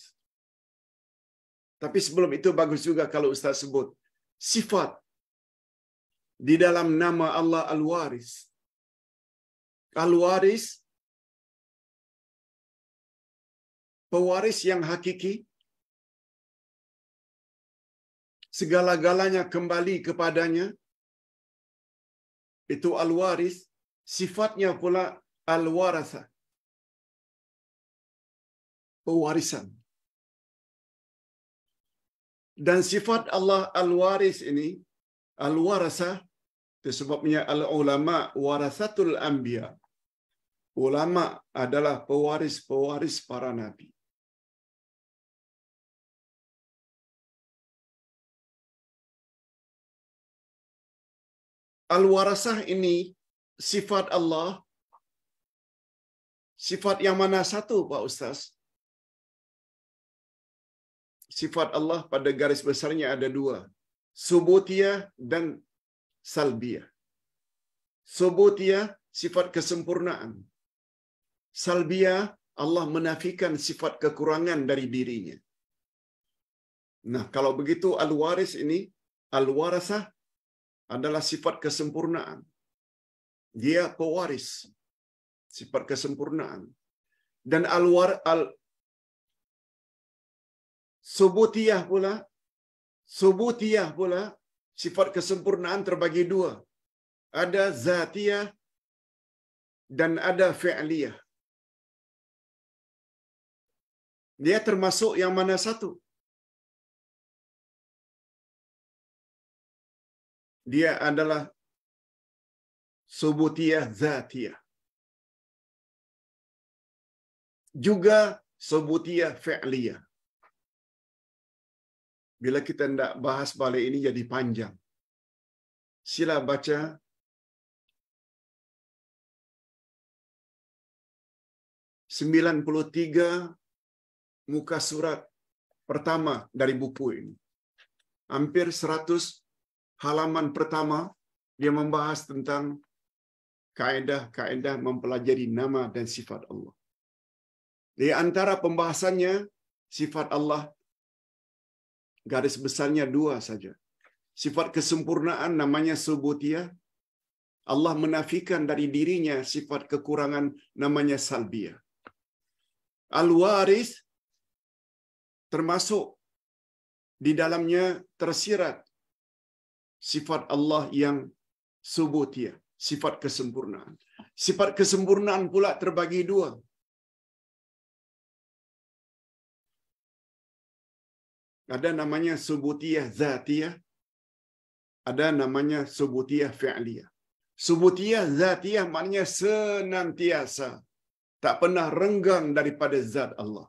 Tapi sebelum itu bagus juga kalau Ustaz sebut. Sifat di dalam nama Allah al-waris. Al-waris, pewaris yang hakiki, segala-galanya kembali kepadanya, itu al-waris, sifatnya pula al-warasa. Pewarisan. Dan sifat Allah al-waris ini, al-warasa, sebabnya al-ulama warasatul anbiya. Ulama adalah pewaris-pewaris para nabi. Al-warasah ini sifat Allah. Sifat yang mana satu Pak Ustaz? Sifat Allah pada garis besarnya ada dua. Subutiyah dan salbiyah. Subutiyah sifat kesempurnaan. Salbiyah Allah menafikan sifat kekurangan dari dirinya. Nah, kalau begitu al-waris ini al-warasah adalah sifat kesempurnaan. Dia pewaris sifat kesempurnaan. Dan alwar al subutiyah pula subutiyah pula sifat kesempurnaan terbagi dua. Ada zatiyah dan ada fi'liyah. Dia termasuk yang mana satu? dia adalah subutiyah zatiyah. Juga subutiyah fi'liyah. Bila kita tidak bahas balik ini jadi panjang. Sila baca sembilan puluh tiga muka surat pertama dari buku ini. Hampir seratus halaman pertama dia membahas tentang kaedah-kaedah mempelajari nama dan sifat Allah. Di antara pembahasannya sifat Allah garis besarnya dua saja. Sifat kesempurnaan namanya subutiyah. Allah menafikan dari dirinya sifat kekurangan namanya salbiyah. Al-waris termasuk di dalamnya tersirat sifat Allah yang subutia, sifat kesempurnaan. Sifat kesempurnaan pula terbagi dua. Ada namanya subutiyah zatiyah, ada namanya subutiyah fi'liyah. Subutiyah zatiyah maknanya senantiasa tak pernah renggang daripada zat Allah.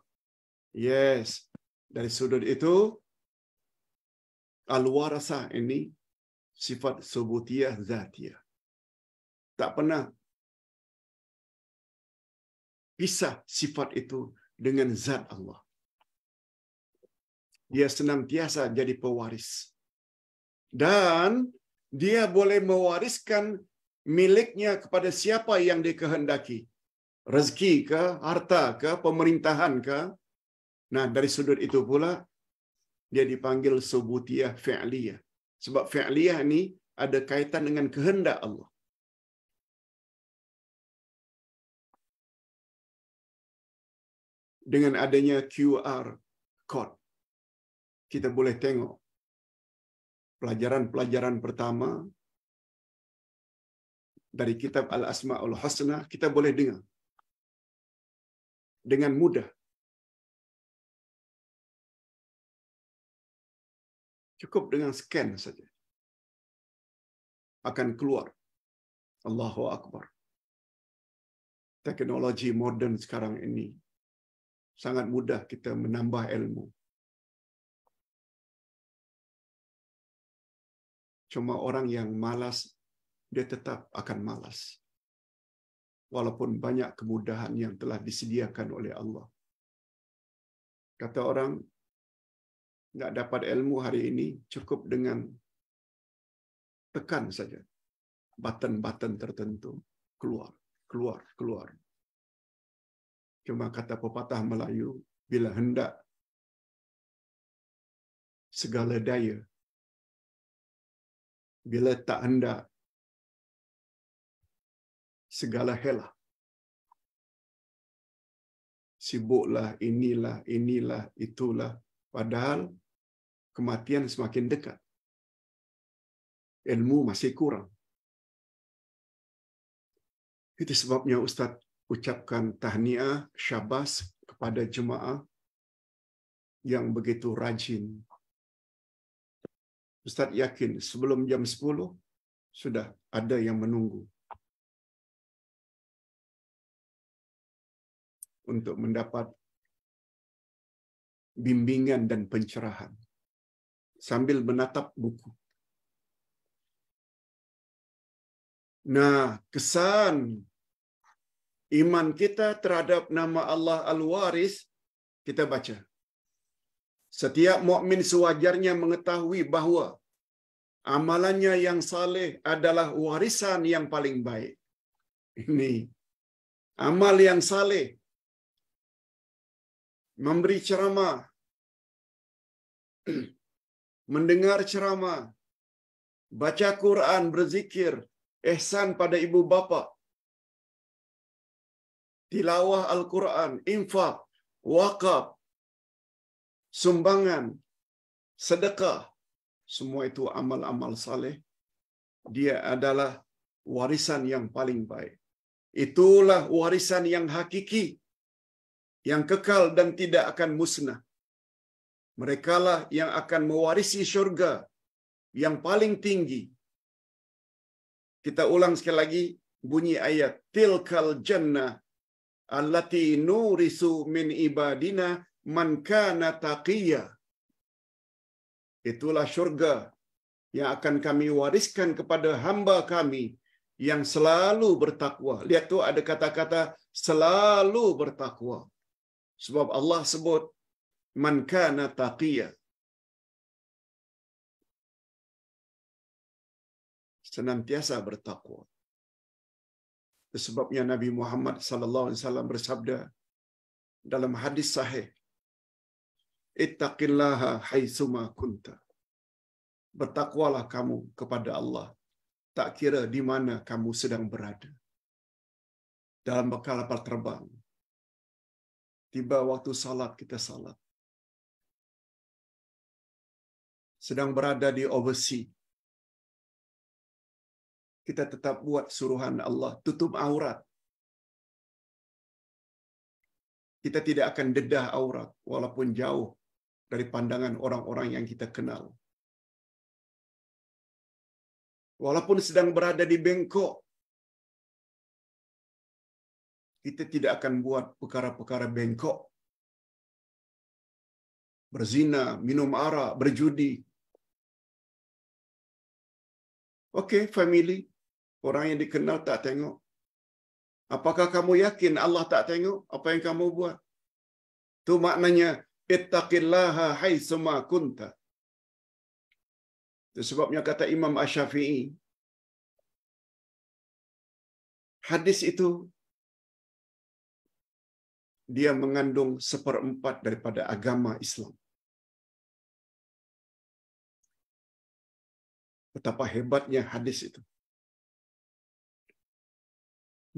Yes, dari sudut itu al-warasah ini sifat subutiyah zatiyah. Tak pernah pisah sifat itu dengan zat Allah. Dia senantiasa jadi pewaris. Dan dia boleh mewariskan miliknya kepada siapa yang dikehendaki. Rezeki ke, harta ke, pemerintahan ke. Nah, dari sudut itu pula, dia dipanggil subutiyah fi'liyah Sebab fi'liyah ini ada kaitan dengan kehendak Allah. Dengan adanya QR code, kita boleh tengok pelajaran-pelajaran pertama dari kitab Al-Asma'ul Husna, kita boleh dengar dengan mudah Cukup dengan scan saja. Akan keluar. Allahu Akbar. Teknologi modern sekarang ini sangat mudah kita menambah ilmu. Cuma orang yang malas, dia tetap akan malas. Walaupun banyak kemudahan yang telah disediakan oleh Allah. Kata orang, nggak dapat ilmu hari ini cukup dengan tekan saja button-button tertentu keluar, keluar, keluar. Cuma kata pepatah Melayu, bila hendak segala daya, bila tak hendak segala hela. Sibuklah, inilah, inilah, itulah, Padahal kematian semakin dekat. Ilmu masih kurang. Itu sebabnya Ustadz ucapkan tahniah, syabas kepada jemaah yang begitu rajin. Ustadz yakin sebelum jam 10 sudah ada yang menunggu. Untuk mendapat bimbingan dan pencerahan sambil menatap buku. Nah, kesan iman kita terhadap nama Allah Al-Waris kita baca. Setiap mukmin sewajarnya mengetahui bahwa amalannya yang saleh adalah warisan yang paling baik. Ini amal yang saleh memberi ceramah mendengar ceramah, baca Quran, berzikir, ihsan pada ibu bapa, tilawah Al-Quran, infak, wakaf, sumbangan, sedekah, semua itu amal-amal saleh. Dia adalah warisan yang paling baik. Itulah warisan yang hakiki, yang kekal dan tidak akan musnah. Merekalah yang akan mewarisi syurga yang paling tinggi. Kita ulang sekali lagi bunyi ayat tilkal jannah allati nurisu min ibadina man kana taqiyya. Itulah syurga yang akan kami wariskan kepada hamba kami yang selalu bertakwa. Lihat tuh ada kata-kata selalu bertakwa. Sebab Allah sebut man kana taqiyya. Senantiasa bertakwa. Sebabnya Nabi Muhammad SAW bersabda dalam hadis sahih, "Ittaqillaha haitsuma kunta." Bertakwalah kamu kepada Allah, tak kira di mana kamu sedang berada. Dalam bekal kapal terbang, tiba waktu salat kita salat. sedang berada di overseas. Kita tetap buat suruhan Allah, tutup aurat. Kita tidak akan dedah aurat walaupun jauh dari pandangan orang-orang yang kita kenal. Walaupun sedang berada di bengkok, kita tidak akan buat perkara-perkara bengkok. Berzina, minum arak, berjudi, Okey, family. Orang yang dikenal tak tengok. Apakah kamu yakin Allah tak tengok apa yang kamu buat? Itu maknanya ittaqillaha haitsuma kunta. sebabnya kata Imam Asy-Syafi'i hadis itu dia mengandung seperempat daripada agama Islam. betapa hebatnya hadis itu.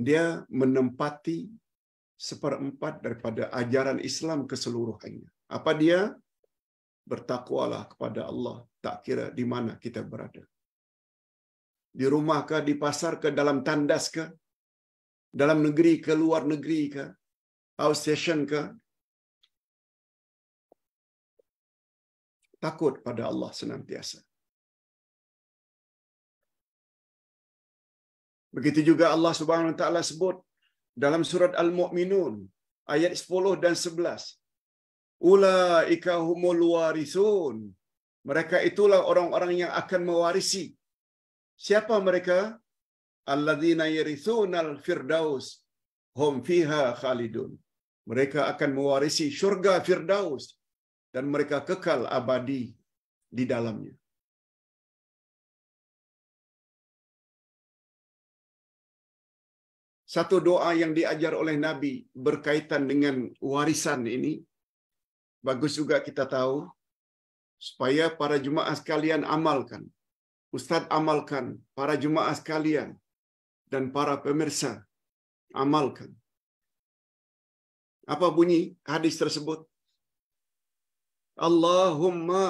Dia menempati seperempat daripada ajaran Islam keseluruhannya. Apa dia? Bertakwalah kepada Allah, tak kira di mana kita berada. Di rumah kah, di pasar kah, dalam tandas kah, dalam negeri ke luar negeri ke house ke takut pada Allah senantiasa Begitu juga Allah Subhanahu wa taala sebut dalam surat Al-Mu'minun ayat 10 dan 11. Ulaika humul warisun. Mereka itulah orang-orang yang akan mewarisi. Siapa mereka? Alladzina yarithunal firdaus hum fiha khalidun. Mereka akan mewarisi syurga firdaus dan mereka kekal abadi di dalamnya. satu doa yang diajar oleh Nabi berkaitan dengan warisan ini, bagus juga kita tahu, supaya para jemaah sekalian amalkan. Ustadz amalkan, para jemaah sekalian, dan para pemirsa amalkan. Apa bunyi hadis tersebut? Allahumma,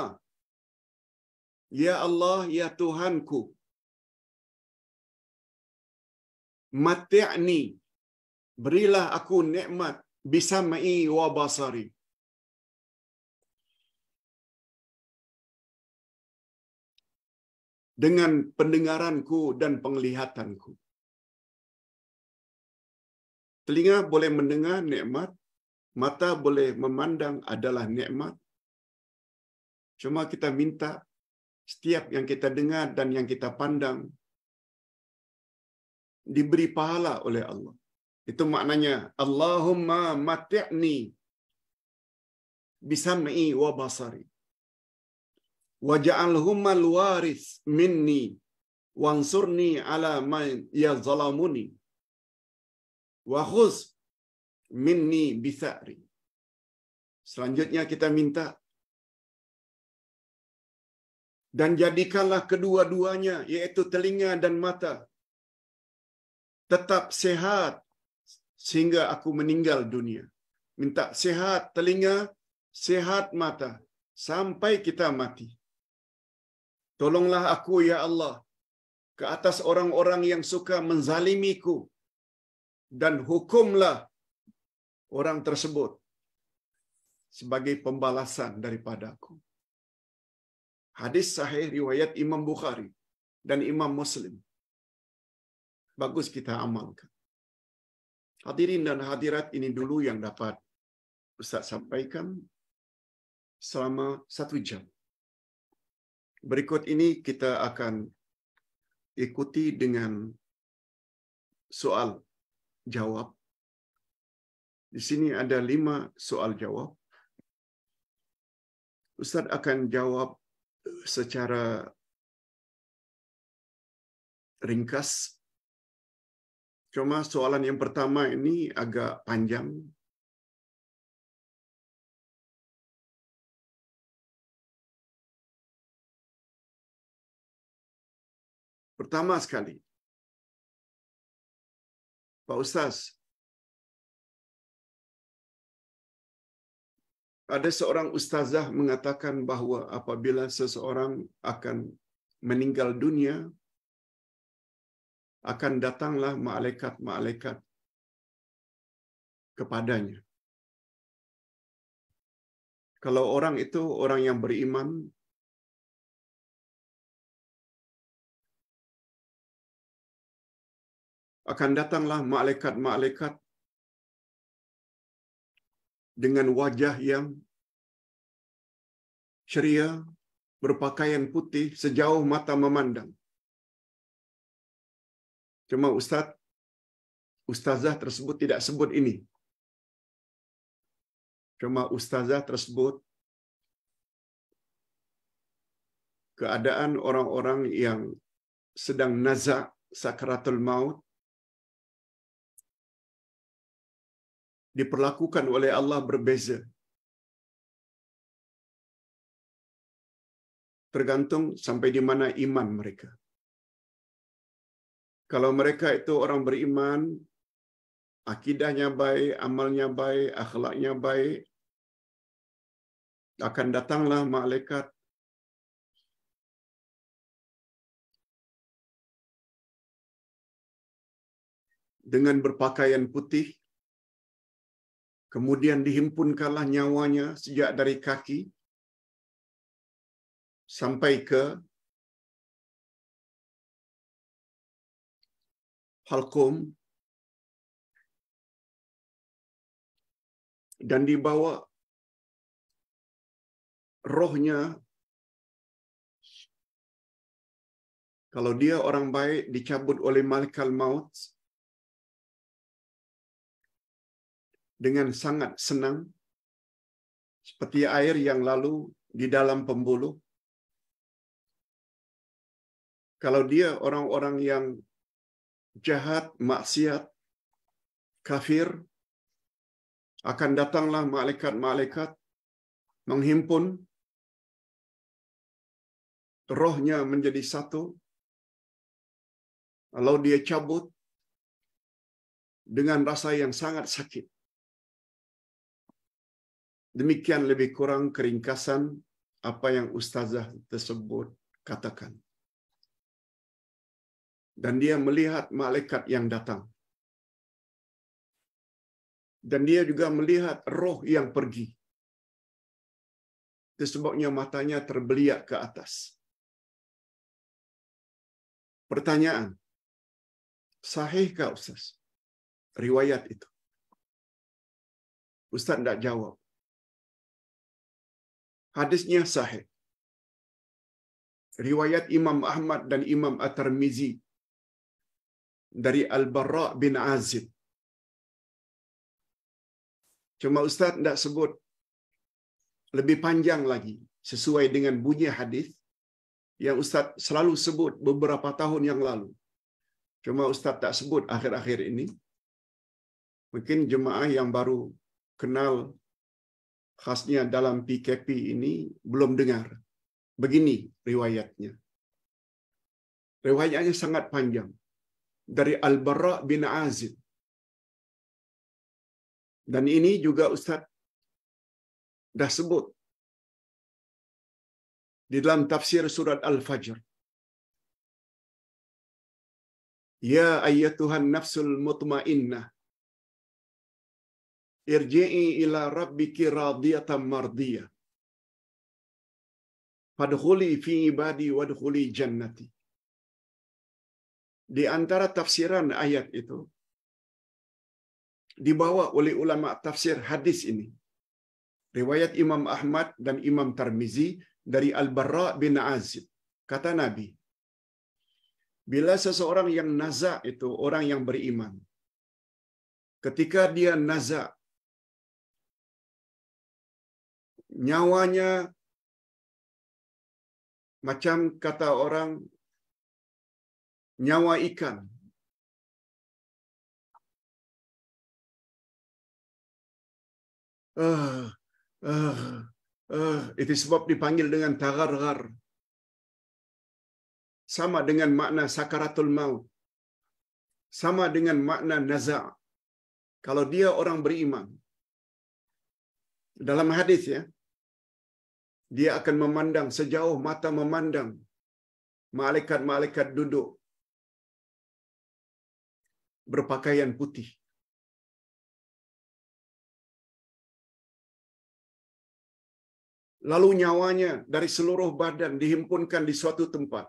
ya Allah, ya Tuhanku, mati'ni berilah aku nikmat bisama'i wa basari dengan pendengaranku dan penglihatanku telinga boleh mendengar nikmat mata boleh memandang adalah nikmat cuma kita minta setiap yang kita dengar dan yang kita pandang diberi pahala oleh Allah. Itu maknanya Allahumma mati'ni bisam'i wa basari waj'alhuma luaris minni wansurni ala man yazalamuni wa khuz minni bisari. Selanjutnya kita minta dan jadikanlah kedua-duanya yaitu telinga dan mata tetap sehat sehingga aku meninggal dunia. Minta sehat telinga, sehat mata sampai kita mati. Tolonglah aku ya Allah ke atas orang-orang yang suka menzalimiku dan hukumlah orang tersebut sebagai pembalasan daripadaku. Hadis sahih riwayat Imam Bukhari dan Imam Muslim. bagus kita amalkan. Hadirin dan hadirat ini dulu yang dapat Ustaz sampaikan selama satu jam. Berikut ini kita akan ikuti dengan soal jawab. Di sini ada lima soal jawab. Ustaz akan jawab secara ringkas Cuma soalan yang pertama ini agak panjang, Pertama sekali, Pak Ustaz, ada seorang ustazah mengatakan bahwa apabila seseorang akan meninggal dunia, akan datanglah malaikat-malaikat kepadanya. Kalau orang itu orang yang beriman, akan datanglah malaikat-malaikat dengan wajah yang ceria, berpakaian putih sejauh mata memandang. Cuma Ustadz, Ustazah tersebut tidak sebut ini. Cuma Ustazah tersebut keadaan orang-orang yang sedang nazak sakratul maut diperlakukan oleh Allah berbeza. Tergantung sampai di mana iman mereka. Kalau mereka itu orang beriman, akidahnya baik, amalnya baik, akhlaknya baik, akan datanglah malaikat dengan berpakaian putih, kemudian dihimpunkanlah nyawanya sejak dari kaki sampai ke halkom dan dibawa rohnya kalau dia orang baik dicabut oleh malaikat maut dengan sangat senang seperti air yang lalu di dalam pembuluh kalau dia orang-orang yang jahat, maksiat, kafir, akan datanglah malaikat-malaikat menghimpun rohnya menjadi satu. Lalu dia cabut dengan rasa yang sangat sakit. Demikian lebih kurang keringkasan apa yang ustazah tersebut katakan. Dan dia melihat malaikat yang datang. Dan dia juga melihat roh yang pergi. Itu matanya terbeliak ke atas. Pertanyaan, sahihkah Ustaz riwayat itu? Ustaz tidak jawab. Hadisnya sahih. Riwayat Imam Ahmad dan Imam At-Tirmizi dari Al-Barra bin Azib. Cuma Ustaz tidak sebut lebih panjang lagi sesuai dengan bunyi hadis yang Ustaz selalu sebut beberapa tahun yang lalu. Cuma Ustaz tak sebut akhir-akhir ini. Mungkin jemaah yang baru kenal khasnya dalam PKP ini belum dengar. Begini riwayatnya. Riwayatnya sangat panjang dari al bara bin Azib. Dan ini juga Ustaz dah sebut di dalam tafsir surat Al-Fajr. Ya Tuhan nafsul mutmainnah irji'i ila rabbiki radiyatan mardiyah. Fadkhuli fi ibadi wadkhuli jannati di antara tafsiran ayat itu dibawa oleh ulama tafsir hadis ini. Riwayat Imam Ahmad dan Imam Tarmizi dari Al-Barra bin Azib. Kata Nabi, bila seseorang yang nazak itu orang yang beriman. Ketika dia nazak, nyawanya macam kata orang nyawa ikan. Uh, uh, uh, itu sebab dipanggil dengan tagar tagar, Sama dengan makna sakaratul maut. Sama dengan makna naza'. Kalau dia orang beriman, dalam hadis ya, dia akan memandang sejauh mata memandang malaikat-malaikat duduk berpakaian putih. Lalu nyawanya dari seluruh badan dihimpunkan di suatu tempat.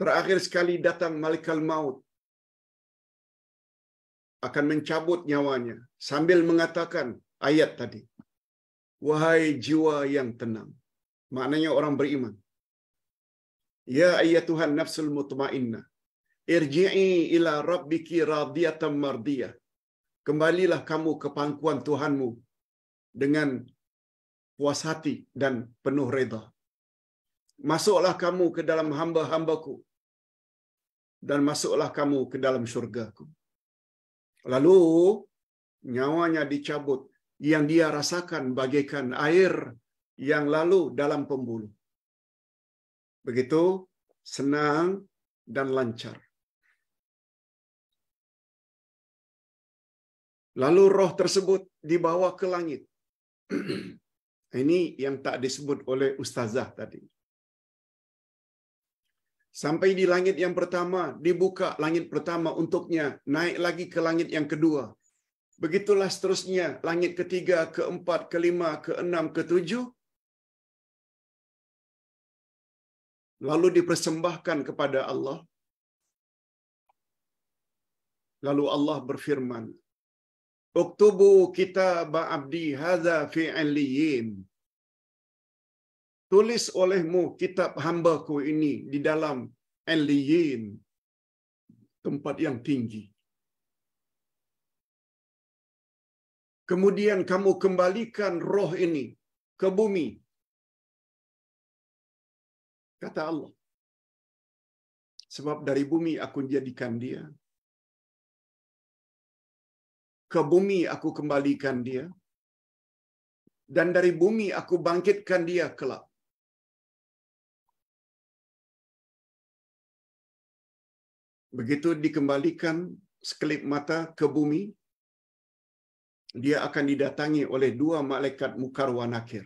Terakhir sekali datang Malikal maut akan mencabut nyawanya sambil mengatakan ayat tadi. Wahai jiwa yang tenang. Maknanya orang beriman. Ya ayyatuhan nafsul mutmainnah. Irji'i ila rabbiki radiyatan mardiyah. Kembalilah kamu ke pangkuan Tuhanmu dengan puas hati dan penuh reda. Masuklah kamu ke dalam hamba-hambaku dan masuklah kamu ke dalam syurgaku. Lalu nyawanya dicabut yang dia rasakan bagaikan air yang lalu dalam pembuluh begitu senang dan lancar. Lalu roh tersebut dibawa ke langit. Ini yang tak disebut oleh ustazah tadi. Sampai di langit yang pertama, dibuka langit pertama untuknya, naik lagi ke langit yang kedua. Begitulah seterusnya, langit ketiga, keempat, kelima, keenam, ketujuh, lalu dipersembahkan kepada Allah. Lalu Allah berfirman, "Uktubu kitab abdi hadza fi aliyin." Tulis olehmu kitab hambaku ini di dalam aliyin, tempat yang tinggi. Kemudian kamu kembalikan roh ini ke bumi Kata Allah. Sebab dari bumi aku jadikan dia. Ke bumi aku kembalikan dia. Dan dari bumi aku bangkitkan dia kelak. Begitu dikembalikan sekelip mata ke bumi, dia akan didatangi oleh dua malaikat mukar wanakir.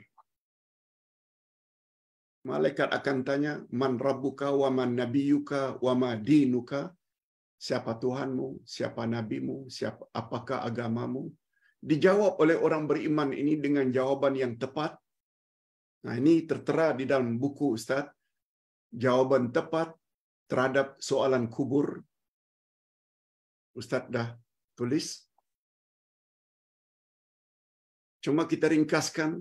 Malaikat akan tanya, man rabbuka wa man nabiyuka wa ma dinuka? Siapa Tuhanmu? Siapa nabimu? Siapa apakah agamamu? Dijawab oleh orang beriman ini dengan jawaban yang tepat. Nah, ini tertera di dalam buku Ustaz. Jawaban tepat terhadap soalan kubur. Ustaz dah tulis. Cuma kita ringkaskan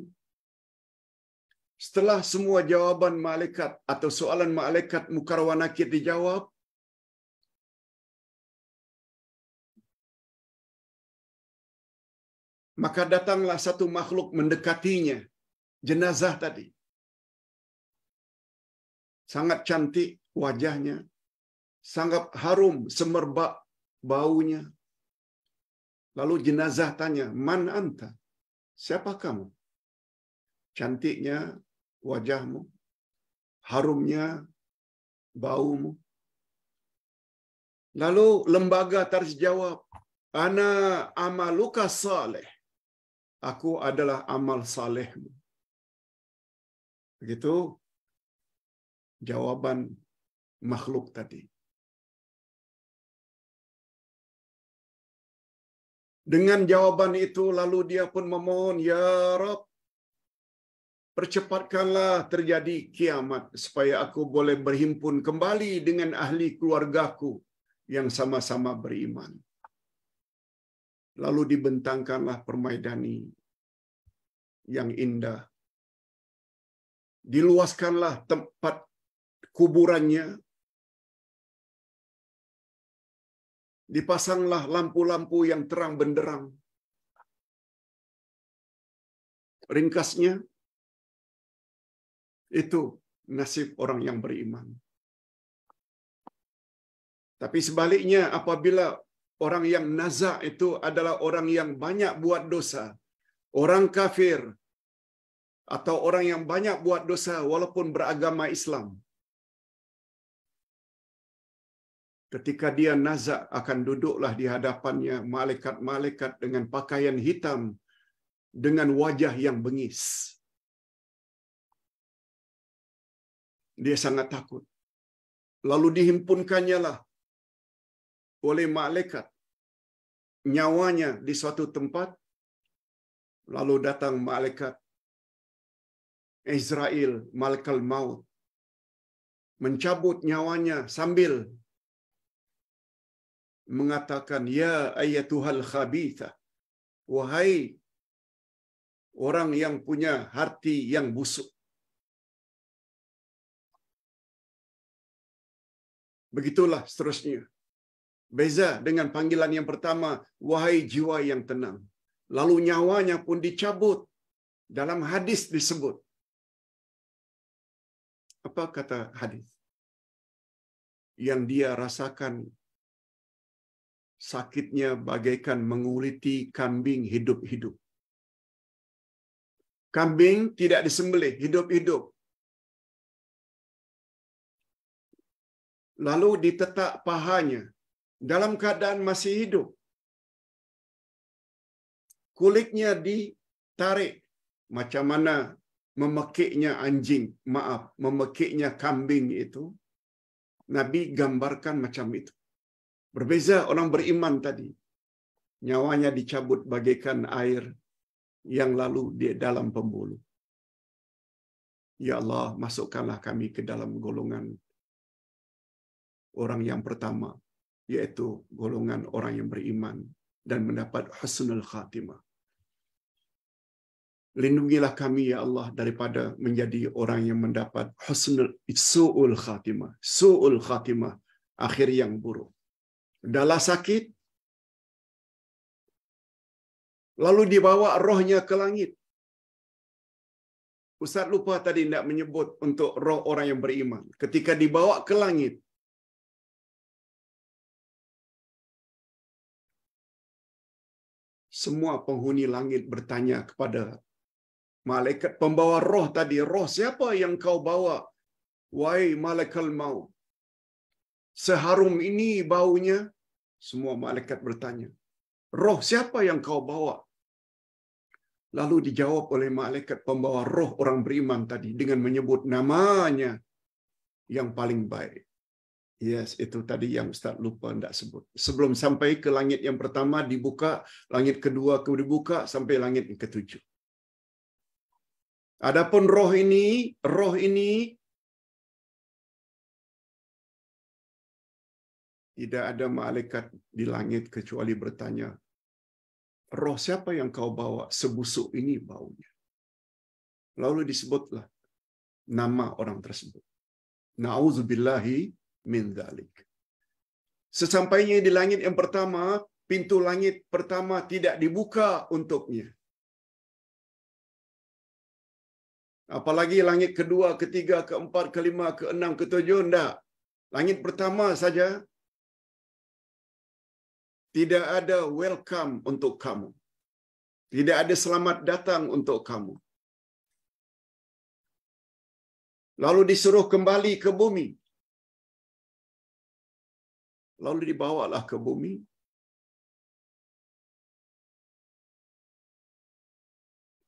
setelah semua jawaban malaikat atau soalan malaikat mukarwanakit dijawab, maka datanglah satu makhluk mendekatinya, jenazah tadi. Sangat cantik wajahnya, sangat harum, semerbak baunya. Lalu jenazah tanya, Man anta? Siapa kamu? cantiknya wajahmu, harumnya baumu. Lalu lembaga tarj jawab, Ana amaluka saleh. Aku adalah amal salehmu. Begitu jawaban makhluk tadi. Dengan jawaban itu lalu dia pun memohon, Ya Rabb, Percepatkanlah terjadi kiamat supaya aku boleh berhimpun kembali dengan ahli keluargaku yang sama-sama beriman. Lalu dibentangkanlah permaidani yang indah. Diluaskanlah tempat kuburannya. Dipasanglah lampu-lampu yang terang benderang. Ringkasnya, itu nasib orang yang beriman. Tapi sebaliknya apabila orang yang nazak itu adalah orang yang banyak buat dosa, orang kafir atau orang yang banyak buat dosa walaupun beragama Islam. Ketika dia nazak akan duduklah di hadapannya malaikat-malaikat dengan pakaian hitam dengan wajah yang bengis. Dia sangat takut. Lalu dihimpunkannya lah oleh malaikat nyawanya di suatu tempat. Lalu datang malaikat Israel, malaikat maut. Mencabut nyawanya sambil mengatakan, Ya ayat Tuhan khabitha. Wahai orang yang punya hati yang busuk. Begitulah seterusnya. Beza dengan panggilan yang pertama, wahai jiwa yang tenang. Lalu nyawanya pun dicabut. Dalam hadis disebut. Apa kata hadis? Yang dia rasakan sakitnya bagaikan menguliti kambing hidup-hidup. Kambing tidak disembelih hidup-hidup. lalu ditetak pahanya dalam keadaan masih hidup. Kulitnya ditarik macam mana memekiknya anjing, maaf, memekiknya kambing itu. Nabi gambarkan macam itu. Berbeza orang beriman tadi. Nyawanya dicabut bagaikan air yang lalu di dalam pembuluh. Ya Allah, masukkanlah kami ke dalam golongan orang yang pertama, yaitu golongan orang yang beriman dan mendapat husnul khatimah. Lindungilah kami ya Allah daripada menjadi orang yang mendapat husnul suul khatimah, suul khatimah, akhir yang buruk. dalam sakit, lalu dibawa rohnya ke langit. Ustaz lupa tadi tidak menyebut untuk roh orang yang beriman. Ketika dibawa ke langit, semua penghuni langit bertanya kepada malaikat pembawa roh tadi, roh siapa yang kau bawa? Wai malaikat mau Seharum ini baunya. Semua malaikat bertanya, roh siapa yang kau bawa? Lalu dijawab oleh malaikat pembawa roh orang beriman tadi dengan menyebut namanya yang paling baik. Yes, itu tadi yang Ustaz lupa tidak sebut. Sebelum sampai ke langit yang pertama dibuka, langit kedua kemudian dibuka sampai langit yang ketujuh. Adapun roh ini, roh ini tidak ada malaikat di langit kecuali bertanya, roh siapa yang kau bawa sebusuk ini baunya? Lalu disebutlah nama orang tersebut. Nauzubillahi min dalik. Sesampainya di langit yang pertama, pintu langit pertama tidak dibuka untuknya. Apalagi langit kedua, ketiga, keempat, kelima, keenam, ketujuh, tidak. Langit pertama saja tidak ada welcome untuk kamu. Tidak ada selamat datang untuk kamu. Lalu disuruh kembali ke bumi. lalu dibawalah ke bumi.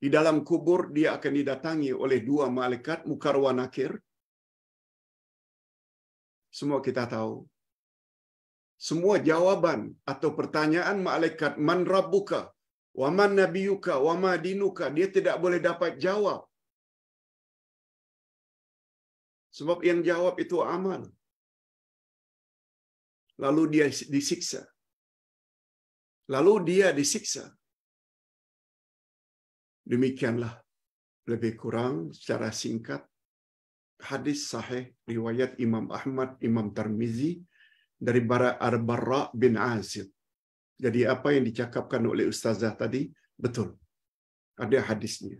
Di dalam kubur dia akan didatangi oleh dua malaikat mukar wa nakir. Semua kita tahu. Semua jawaban atau pertanyaan malaikat man rabbuka wa man nabiyuka wa ma dinuka dia tidak boleh dapat jawab. Sebab yang jawab itu amal lalu dia disiksa. Lalu dia disiksa. Demikianlah lebih kurang secara singkat hadis sahih riwayat Imam Ahmad, Imam Tarmizi dari Bara Arbara bin Azib. Jadi apa yang dicakapkan oleh ustazah tadi betul. Ada hadisnya.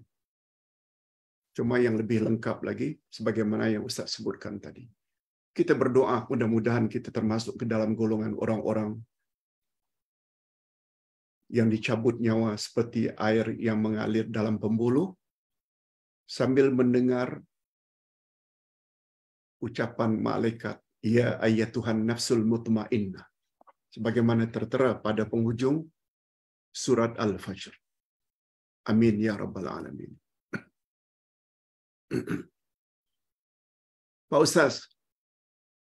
Cuma yang lebih lengkap lagi sebagaimana yang Ustaz sebutkan tadi. Kita berdoa, mudah-mudahan kita termasuk ke dalam golongan orang-orang yang dicabut nyawa seperti air yang mengalir dalam pembuluh, sambil mendengar ucapan malaikat, Ya ayat Tuhan nafsul mutmainnah. Sebagaimana tertera pada penghujung surat Al-Fajr. Amin ya Rabbal Alamin. Pak Ustaz,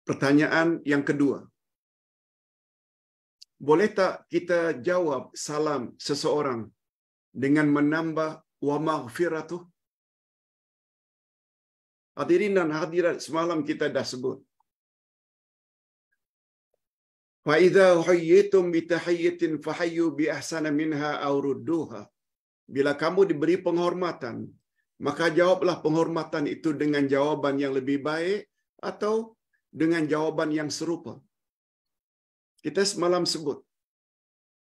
Pertanyaan yang kedua. Boleh tak kita jawab salam seseorang dengan menambah wa maghfiratuh? Hadirin dan hadirat, semalam kita dah sebut. فَإِذَا حُيِّتُمْ بِتَحِيَّةٍ bi ahsana minha aw rudduha. Bila kamu diberi penghormatan, maka jawablah penghormatan itu dengan jawaban yang lebih baik atau dengan jawaban yang serupa. Kita semalam sebut,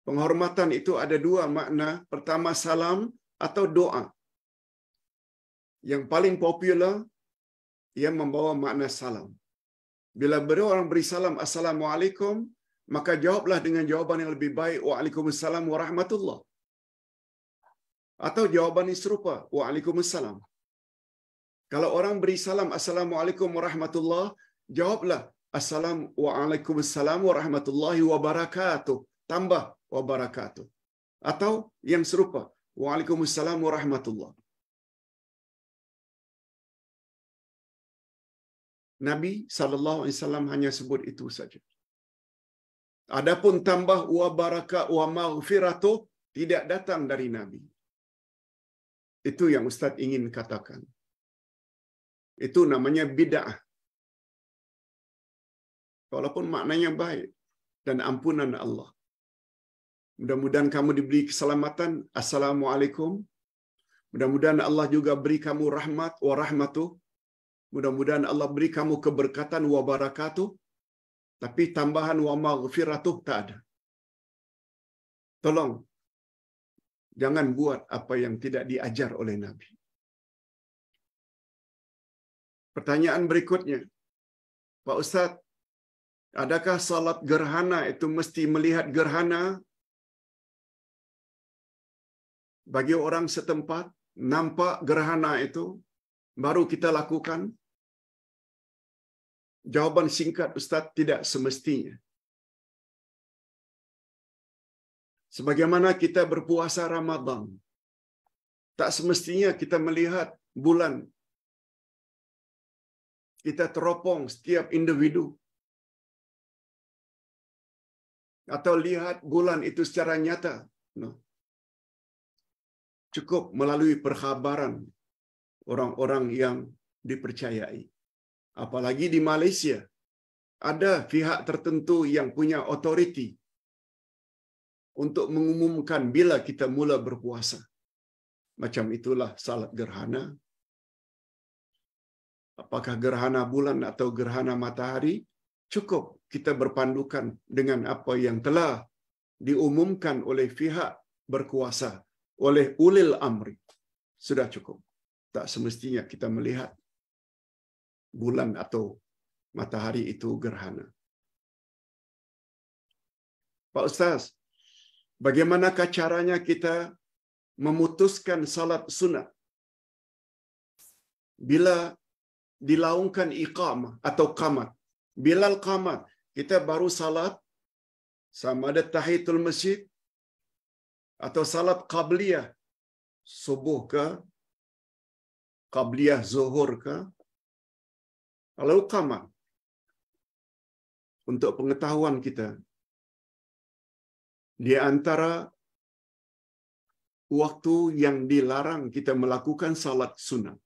penghormatan itu ada dua makna. Pertama, salam atau doa. Yang paling popular, ia membawa makna salam. Bila beri orang beri salam, Assalamualaikum, maka jawablah dengan jawaban yang lebih baik, Waalaikumsalam warahmatullah. Atau jawaban yang serupa, Waalaikumsalam. Kalau orang beri salam, Assalamualaikum warahmatullah, jawablah assalamualaikum assalam warahmatullahi wabarakatuh tambah wabarakatuh atau yang serupa waalaikumsalam warahmatullah Nabi sallallahu alaihi wasallam hanya sebut itu saja. Adapun tambah wa baraka wa maghfirato tidak datang dari Nabi. Itu yang Ustaz ingin katakan. Itu namanya bid'ah. Ah. walaupun maknanya baik dan ampunan Allah. Mudah-mudahan kamu diberi keselamatan. Assalamualaikum. Mudah-mudahan Allah juga beri kamu rahmat wa rahmatuh. Mudah-mudahan Allah beri kamu keberkatan wa barakatuh. Tapi tambahan wa maghfiratuh tak ada. Tolong jangan buat apa yang tidak diajar oleh Nabi. Pertanyaan berikutnya. Pak Ustadz, Adakah salat gerhana itu mesti melihat gerhana? Bagi orang setempat, nampak gerhana itu, baru kita lakukan? Jawaban singkat Ustaz, tidak semestinya. Sebagaimana kita berpuasa Ramadan, tak semestinya kita melihat bulan. Kita teropong setiap individu. atau lihat bulan itu secara nyata. Cukup melalui perkhabaran orang-orang yang dipercayai. Apalagi di Malaysia, ada pihak tertentu yang punya otoriti untuk mengumumkan bila kita mula berpuasa. Macam itulah salat gerhana. Apakah gerhana bulan atau gerhana matahari? Cukup kita berpandukan dengan apa yang telah diumumkan oleh pihak berkuasa, oleh ulil amri. Sudah cukup. Tak semestinya kita melihat bulan atau matahari itu gerhana. Pak Ustaz, bagaimanakah caranya kita memutuskan salat sunnah bila dilaungkan iqamah atau kamat? Bilal kamat, kita baru salat sama ada tahiyatul masjid atau salat qabliyah subuh ke qabliyah zuhur ke lalu qamat untuk pengetahuan kita di antara waktu yang dilarang kita melakukan salat sunat.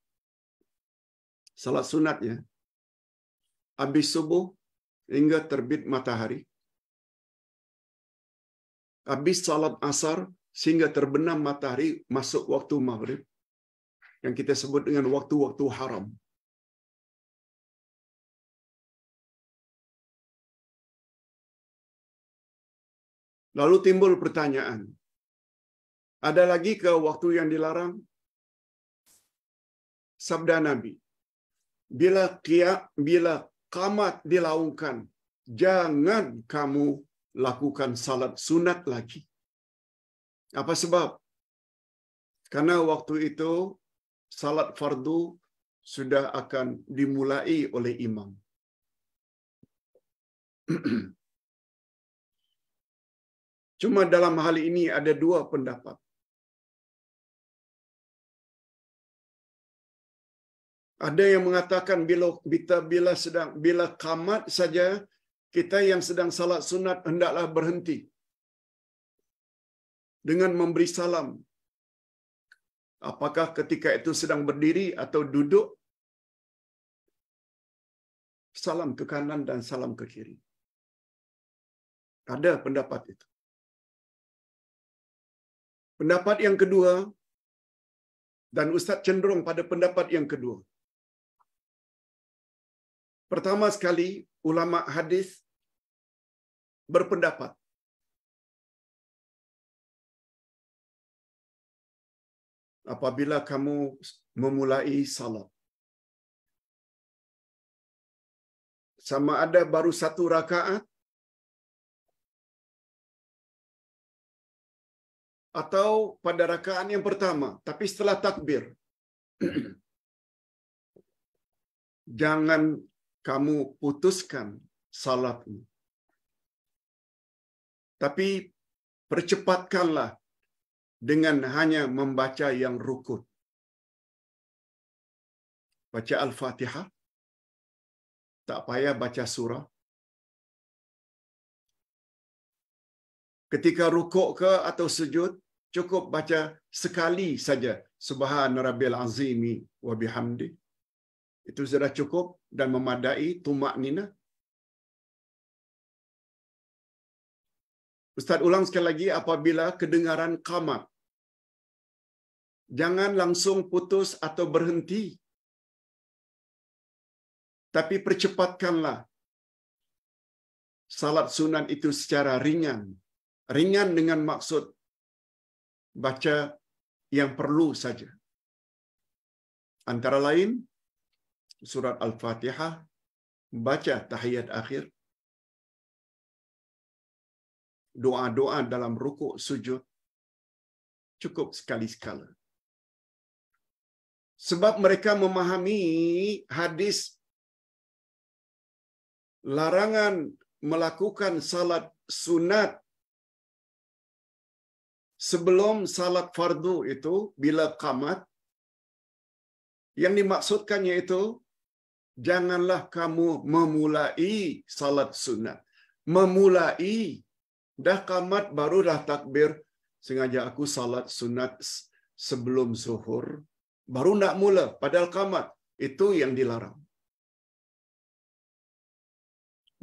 Salat sunatnya habis subuh hingga terbit matahari. Habis salat asar sehingga terbenam matahari masuk waktu maghrib yang kita sebut dengan waktu-waktu haram. Lalu timbul pertanyaan, ada lagi ke waktu yang dilarang? Sabda Nabi, bila kia, bila kamat dilaungkan. Jangan kamu lakukan salat sunat lagi. Apa sebab? Karena waktu itu salat fardu sudah akan dimulai oleh imam. Cuma dalam hal ini ada dua pendapat. Ada yang mengatakan bila kita bila sedang bila kamat saja kita yang sedang salat sunat hendaklah berhenti dengan memberi salam. Apakah ketika itu sedang berdiri atau duduk? Salam ke kanan dan salam ke kiri. Ada pendapat itu. Pendapat yang kedua, dan Ustaz cenderung pada pendapat yang kedua. Pertama sekali, ulama hadis berpendapat apabila kamu memulai salat sama ada baru satu rakaat atau pada rakaat yang pertama tapi setelah takbir jangan kamu putuskan salatmu. Tapi percepatkanlah dengan hanya membaca yang rukun. Baca Al-Fatihah. Tak payah baca surah. Ketika rukuk ke atau sujud, cukup baca sekali saja. Rabbil azimi wa bihamdi. Itu sudah cukup dan memadai tumak nina. Ustaz ulang sekali lagi apabila kedengaran kamat. Jangan langsung putus atau berhenti. Tapi percepatkanlah salat sunat itu secara ringan. Ringan dengan maksud baca yang perlu saja. Antara lain, surat Al-Fatihah, baca tahiyat akhir, doa-doa dalam rukuk sujud, cukup sekali-sekala. Sebab mereka memahami hadis larangan melakukan salat sunat sebelum salat fardu itu bila kamat yang dimaksudkannya itu janganlah kamu memulai salat sunat. Memulai dah kamat baru dah takbir. Sengaja aku salat sunat sebelum zuhur, baru nak mula. Padahal kamat itu yang dilarang.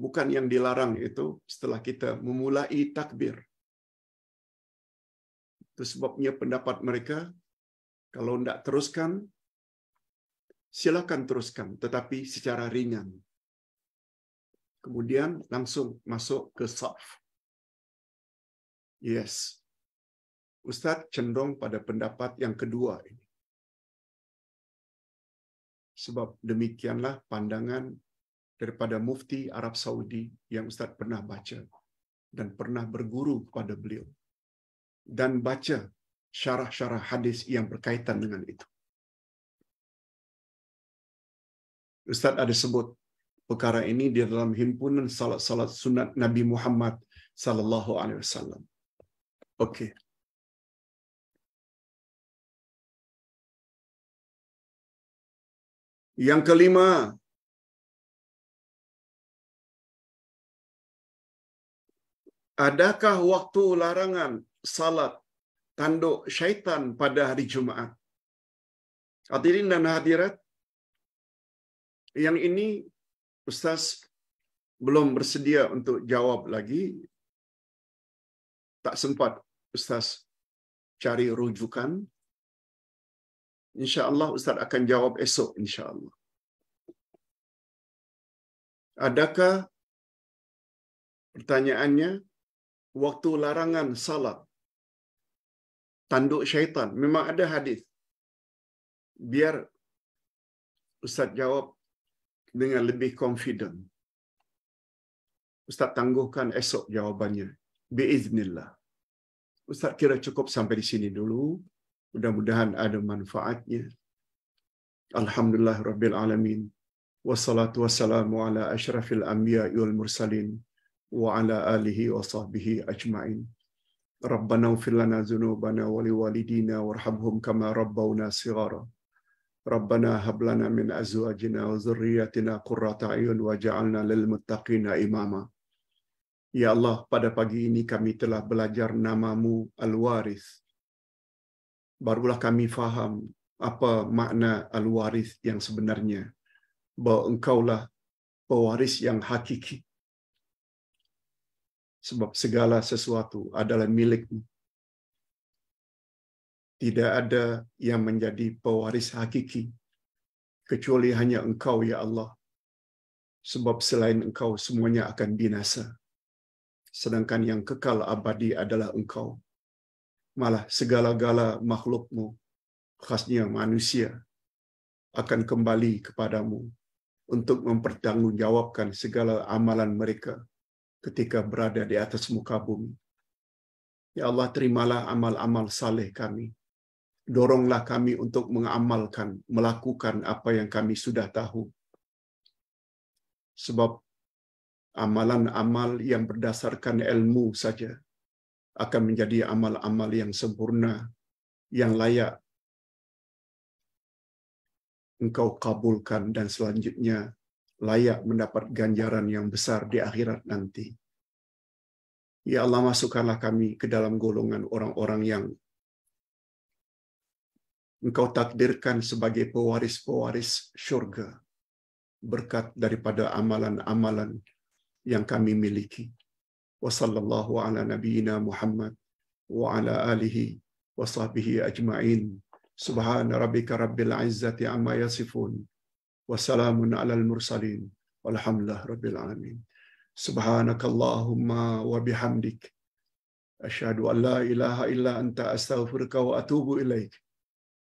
Bukan yang dilarang itu setelah kita memulai takbir. Itu sebabnya pendapat mereka, kalau tidak teruskan, silakan teruskan, tetapi secara ringan. Kemudian langsung masuk ke saf. Yes. Ustadz cenderung pada pendapat yang kedua ini. Sebab demikianlah pandangan daripada mufti Arab Saudi yang Ustadz pernah baca dan pernah berguru kepada beliau. Dan baca syarah-syarah hadis yang berkaitan dengan itu. Ustadz ada sebut perkara ini di dalam himpunan salat-salat sunat Nabi Muhammad sallallahu alaihi wasallam. Okey. Yang kelima, adakah waktu larangan salat tanduk syaitan pada hari Jumaat? Hadirin dan hadirat, yang ini Ustaz belum bersedia untuk jawab lagi. Tak sempat Ustaz cari rujukan. insyaallah Ustaz akan jawab esok insyaallah Adakah pertanyaannya waktu larangan salat tanduk syaitan memang ada hadis biar Ustaz jawab dengan lebih confident. Ustaz tangguhkan esok jawabannya. Biiznillah. Ustaz kira cukup sampai di sini dulu. Mudah-mudahan ada manfaatnya. Alhamdulillah Rabbil Alamin. Wassalatu wassalamu ala ashrafil anbiya wal mursalin. Wa ala alihi wa sahbihi ajma'in. ربنا هب لنا من أزواجنا وذريتنا قرة أعين وجعلنا للمتقين إماما Ya Allah, pada pagi ini kami telah belajar namamu Al-Waris. Barulah kami faham apa makna Al-Waris yang sebenarnya. Bahwa engkaulah pewaris yang hakiki. Sebab segala sesuatu adalah milikmu tidak ada yang menjadi pewaris hakiki kecuali hanya Engkau ya Allah. Sebab selain Engkau semuanya akan binasa. Sedangkan yang kekal abadi adalah Engkau. Malah segala-gala makhlukmu, khasnya manusia, akan kembali kepadamu untuk mempertanggungjawabkan segala amalan mereka ketika berada di atas muka bumi. Ya Allah, terimalah amal-amal saleh kami doronglah kami untuk mengamalkan, melakukan apa yang kami sudah tahu. Sebab amalan-amal yang berdasarkan ilmu saja akan menjadi amal-amal yang sempurna, yang layak engkau kabulkan dan selanjutnya layak mendapat ganjaran yang besar di akhirat nanti. Ya Allah, masukkanlah kami ke dalam golongan orang-orang yang engkau takdirkan sebagai pewaris-pewaris syurga berkat daripada amalan-amalan yang kami miliki. Wassallallahu ala nabiyyina Muhammad wa ala alihi wa sahbihi ajma'in. سبحان ربك رب العزة عما يصفون وسلام على المرسلين والحمد لله رب العالمين سبحانك اللهم وبحمدك أشهد أن لا إله إلا أنت أستغفرك وأتوب إليك